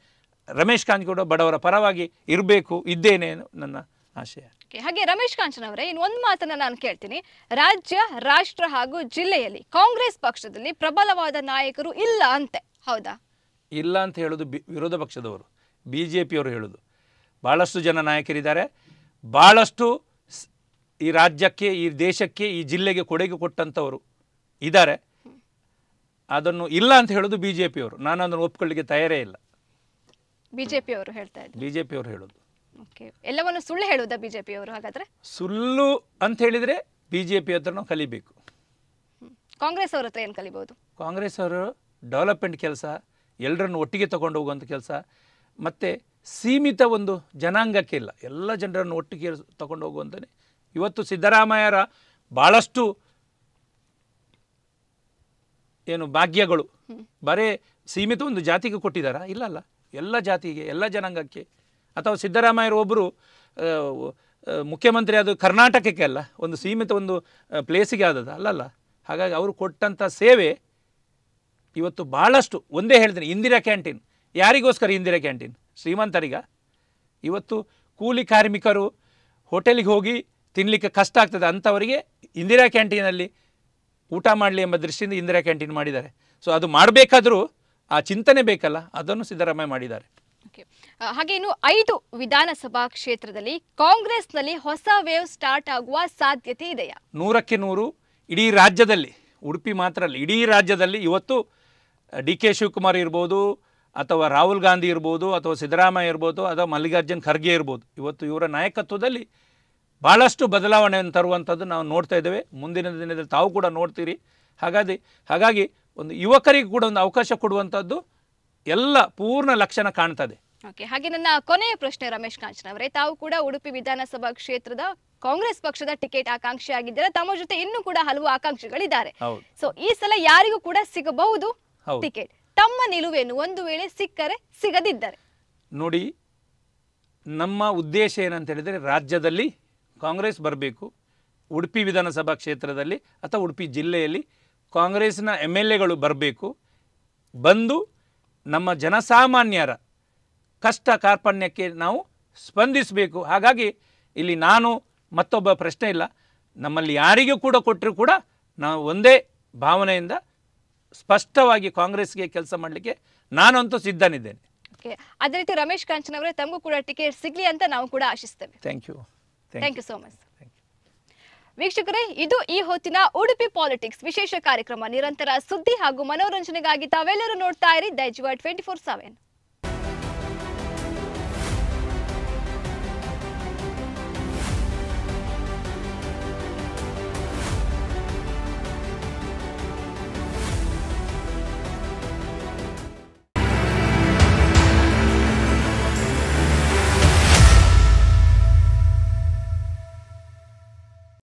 ರಮೇಶ್ ಕಾಂತ್ ಕೂಡ ಬಡವರ ಪರವಾಗಿ ಇರಬೇಕು ಇದ್ದೇನೆ ನನ್ನ ಆಶಯ ಹಾಗೆ ರಮೇಶ್ ಕಾಂಚನ್ ಅವರೇ ಇನ್ನು ಒಂದು ಮಾತನ್ನ ನಾನು ಕೇಳ್ತೀನಿ ರಾಜ್ಯ ರಾಷ್ಟ್ರ ಹಾಗೂ ಜಿಲ್ಲೆಯಲ್ಲಿ ಕಾಂಗ್ರೆಸ್ ಪಕ್ಷದಲ್ಲಿ ಪ್ರಬಲವಾದ ನಾಯಕರು ಇಲ್ಲ ಅಂತೆ ಹೌದಾ ಇಲ್ಲ ಅಂತ ಹೇಳೋದು ವಿರೋಧ ಪಕ್ಷದವರು ಬಿ ಜೆ ಪಿಯವರು ಹೇಳೋದು ಭಾಳಷ್ಟು ಜನ ನಾಯಕರಿದ್ದಾರೆ ಭಾಳಷ್ಟು ಈ ರಾಜ್ಯಕ್ಕೆ ಈ ದೇಶಕ್ಕೆ ಈ ಜಿಲ್ಲೆಗೆ ಕೊಡುಗೆ ಕೊಟ್ಟಂತವರು ಇದ್ದಾರೆ ಅದನ್ನು ಇಲ್ಲ ಅಂತ ಹೇಳೋದು ಬಿ ಜೆ ಪಿಯವರು ನಾನು ಅದನ್ನು ಒಪ್ಕೊಳ್ಳಿಕ್ಕೆ ತಯಾರೇ ಇಲ್ಲ ಬಿಜೆಪಿಯವರು ಹೇಳ್ತಾ ಇದ್ದಾರೆ ಬಿಜೆಪಿಯವರು ಹೇಳೋದು ಎಲ್ಲವನ್ನು ಸುಳ್ಳು ಹೇಳುವುದಾ ಬಿಜೆಪಿಯವರು ಹಾಗಾದ್ರೆ ಸುಳ್ಳು ಅಂತ ಹೇಳಿದ್ರೆ ಬಿಜೆಪಿ ಹತ್ರ ಕಲಿಬೇಕು ಕಾಂಗ್ರೆಸ್ ಅವ್ರ ಹತ್ರ ಏನು ಕಲಿಬಹುದು ಕಾಂಗ್ರೆಸ್ ಅವರು ಡೆವಲಪ್ಮೆಂಟ್ ಕೆಲಸ ಎಲ್ಲರನ್ನು ಒಟ್ಟಿಗೆ ತಗೊಂಡು ಹೋಗುವಂಥ ಕೆಲಸ ಮತ್ತೆ ಸೀಮಿತ ಒಂದು ಜನಾಂಗಕ್ಕೆ ಇಲ್ಲ ಎಲ್ಲ ಜನರನ್ನು ಒಟ್ಟಿಗೆ ತಗೊಂಡು ಹೋಗುವಂಥನೇ ಇವತ್ತು ಸಿದ್ದರಾಮಯ್ಯರ ಭಾಳಷ್ಟು ಏನು ಭಾಗ್ಯಗಳು ಬರೇ ಸೀಮಿತ ಒಂದು ಜಾತಿಗೆ ಕೊಟ್ಟಿದ್ದಾರಾ ಅಲ್ಲ ಎಲ್ಲ ಜಾತಿಗೆ ಎಲ್ಲ ಜನಾಂಗಕ್ಕೆ ಅಥವಾ ಸಿದ್ದರಾಮಯ್ಯರು ಒಬ್ಬರು ಮುಖ್ಯಮಂತ್ರಿ ಅದು ಕರ್ನಾಟಕಕ್ಕೆ ಅಲ್ಲ ಒಂದು ಸೀಮಿತ ಒಂದು ಪ್ಲೇಸಿಗೆ ಆದದ್ದು ಅಲ್ಲಲ್ಲ ಹಾಗಾಗಿ ಅವರು ಕೊಟ್ಟಂಥ ಸೇವೆ ಇವತ್ತು ಭಾಳಷ್ಟು ಒಂದೇ ಹೇಳ್ತೀನಿ ಇಂದಿರಾ ಕ್ಯಾಂಟೀನ್ ಯಾರಿಗೋಸ್ಕರ ಇಂದಿರಾ ಕ್ಯಾಂಟೀನ್ ಶ್ರೀಮಂತರಿಗ ಇವತ್ತು ಕೂಲಿ ಕಾರ್ಮಿಕರು ಹೋಟೆಲಿಗೆ ಹೋಗಿ ತಿನ್ನಲಿಕ್ಕೆ ಕಷ್ಟ ಆಗ್ತದೆ ಅಂಥವರಿಗೆ ಇಂದಿರಾ ಕ್ಯಾಂಟೀನಲ್ಲಿ ಊಟ ಮಾಡಲಿ ಎಂಬ ದೃಷ್ಟಿಯಿಂದ ಇಂದಿರಾ ಕ್ಯಾಂಟೀನ್ ಮಾಡಿದ್ದಾರೆ ಸೊ ಅದು ಮಾಡಬೇಕಾದರೂ ಆ ಚಿಂತನೆ ಬೇಕಲ್ಲ ಅದನ್ನು ಸಿದ್ದರಾಮಯ್ಯ ಮಾಡಿದ್ದಾರೆ ಓಕೆ ಹಾಗೆ ಇನ್ನು ಐದು ವಿಧಾನಸಭಾ ಕ್ಷೇತ್ರದಲ್ಲಿ ಕಾಂಗ್ರೆಸ್ನಲ್ಲಿ ಹೊಸ ವೇವ್ ಸ್ಟಾರ್ಟ್ ಆಗುವ ಸಾಧ್ಯತೆ ಇದೆಯಾ ನೂರಕ್ಕೆ ನೂರು ಇಡೀ ರಾಜ್ಯದಲ್ಲಿ ಉಡುಪಿ ಮಾತ್ರ ಅಲ್ಲ ಇಡೀ ರಾಜ್ಯದಲ್ಲಿ ಇವತ್ತು ಡಿ ಕೆ ಶಿವಕುಮಾರ್ ಇರ್ಬೋದು ಅಥವಾ ರಾಹುಲ್ ಗಾಂಧಿ ಇರ್ಬೋದು ಅಥವಾ ಸಿದ್ದರಾಮಯ್ಯ ಇರ್ಬೋದು ಅಥವಾ ಮಲ್ಲಿಕಾರ್ಜುನ್ ಖರ್ಗೆ ಇರ್ಬೋದು ಇವತ್ತು ಇವರ ನಾಯಕತ್ವದಲ್ಲಿ ಭಾಳಷ್ಟು ಬದಲಾವಣೆಯನ್ನು ತರುವಂಥದ್ದು ನಾವು ನೋಡ್ತಾ ಇದ್ದೇವೆ ಮುಂದಿನ ದಿನದಲ್ಲಿ ತಾವು ಕೂಡ ನೋಡ್ತೀರಿ ಹಾಗಾಗಿ ಹಾಗಾಗಿ ಒಂದು ಯುವಕರಿಗೆ ಕೂಡ ಒಂದು ಅವಕಾಶ ಕೊಡುವಂಥದ್ದು ಎಲ್ಲ ಪೂರ್ಣ ಲಕ್ಷಣ ಕಾಣ್ತದೆ ಓಕೆ ಹಾಗೆ ನನ್ನ ಕೊನೆಯ ಪ್ರಶ್ನೆ ರಮೇಶ್ ಕಾಂಚನವರೇ ತಾವು ಕೂಡ ಉಡುಪಿ ವಿಧಾನಸಭಾ ಕ್ಷೇತ್ರದ ಕಾಂಗ್ರೆಸ್ ಪಕ್ಷದ ಟಿಕೆಟ್ ಆಕಾಂಕ್ಷಿ ಆಗಿದ್ದೀರಾ ತಮ್ಮ ಜೊತೆ ಇನ್ನೂ ಕೂಡ ಹಲವು ಆಕಾಂಕ್ಷಿಗಳಿದ್ದಾರೆ ಸೊ ಈ ಸಲ ಯಾರಿಗೂ ಕೂಡ ಸಿಗಬಹುದು ಟಿಕೆಟ್ ತಮ್ಮ ನಿಲುವೇನು ಒಂದು ವೇಳೆ ಸಿಕ್ಕರೆ ಸಿಗದಿದ್ದಾರೆ ನೋಡಿ ನಮ್ಮ ಉದ್ದೇಶ ಏನಂತ ಹೇಳಿದರೆ ರಾಜ್ಯದಲ್ಲಿ ಕಾಂಗ್ರೆಸ್ ಬರಬೇಕು ಉಡುಪಿ ವಿಧಾನಸಭಾ ಕ್ಷೇತ್ರದಲ್ಲಿ ಅಥವಾ ಉಡುಪಿ ಜಿಲ್ಲೆಯಲ್ಲಿ ಕಾಂಗ್ರೆಸ್ನ ಎಮ್ ಎಲ್ ಎಗಳು ಬರಬೇಕು ಬಂದು ನಮ್ಮ ಜನಸಾಮಾನ್ಯರ ಕಷ್ಟ ಕಾರ್ಪಣ್ಯಕ್ಕೆ ನಾವು ಸ್ಪಂದಿಸಬೇಕು ಹಾಗಾಗಿ ಇಲ್ಲಿ ನಾನು ಮತ್ತೊಬ್ಬ ಪ್ರಶ್ನೆ ಇಲ್ಲ ನಮ್ಮಲ್ಲಿ ಯಾರಿಗೂ ಕೂಡ ಕೊಟ್ಟರೂ ಕೂಡ ನಾವು ಒಂದೇ ಭಾವನೆಯಿಂದ ಸ್ಪಷ್ಟವಾಗಿ ಕಾಂಗ್ರೆಸ್ಗೆ ಕೆಲಸ ಮಾಡಲಿಕ್ಕೆ ನಾನಂತೂ ಸಿದ್ಧನಿದ್ದೇನೆ ಅದೇ ರೀತಿ ರಮೇಶ್ ಕಾಂಚನ್ ಅವರೇ ತಮಗೂ ಕೂಡ ಟಿಕೆಟ್ ಸಿಗ್ಲಿ ಅಂತ ನಾವು ಕೂಡ ಆಶಿಸ್ತೇವೆ thank you thank you so much ವೀಕ್ಷಕರೇ ಇದು ಈ ಹೊತ್ತಿನ ಉಡುಪಿ ಪಾಲಿಟಿಕ್ಸ್ ವಿಶೇಷ ಕಾರ್ಯಕ್ರಮ ನಿರಂತರ ಸುದ್ದಿ ಹಾಗೂ ಮನೋರಂಜನೆಗಾಗಿ ತಾವೆಲ್ಲರೂ ನೋಡ್ತಾ ಇರಿ ದೈಜ್ವಾ ಟ್ವೆಂಟಿ ಫೋರ್ ಸೆವೆನ್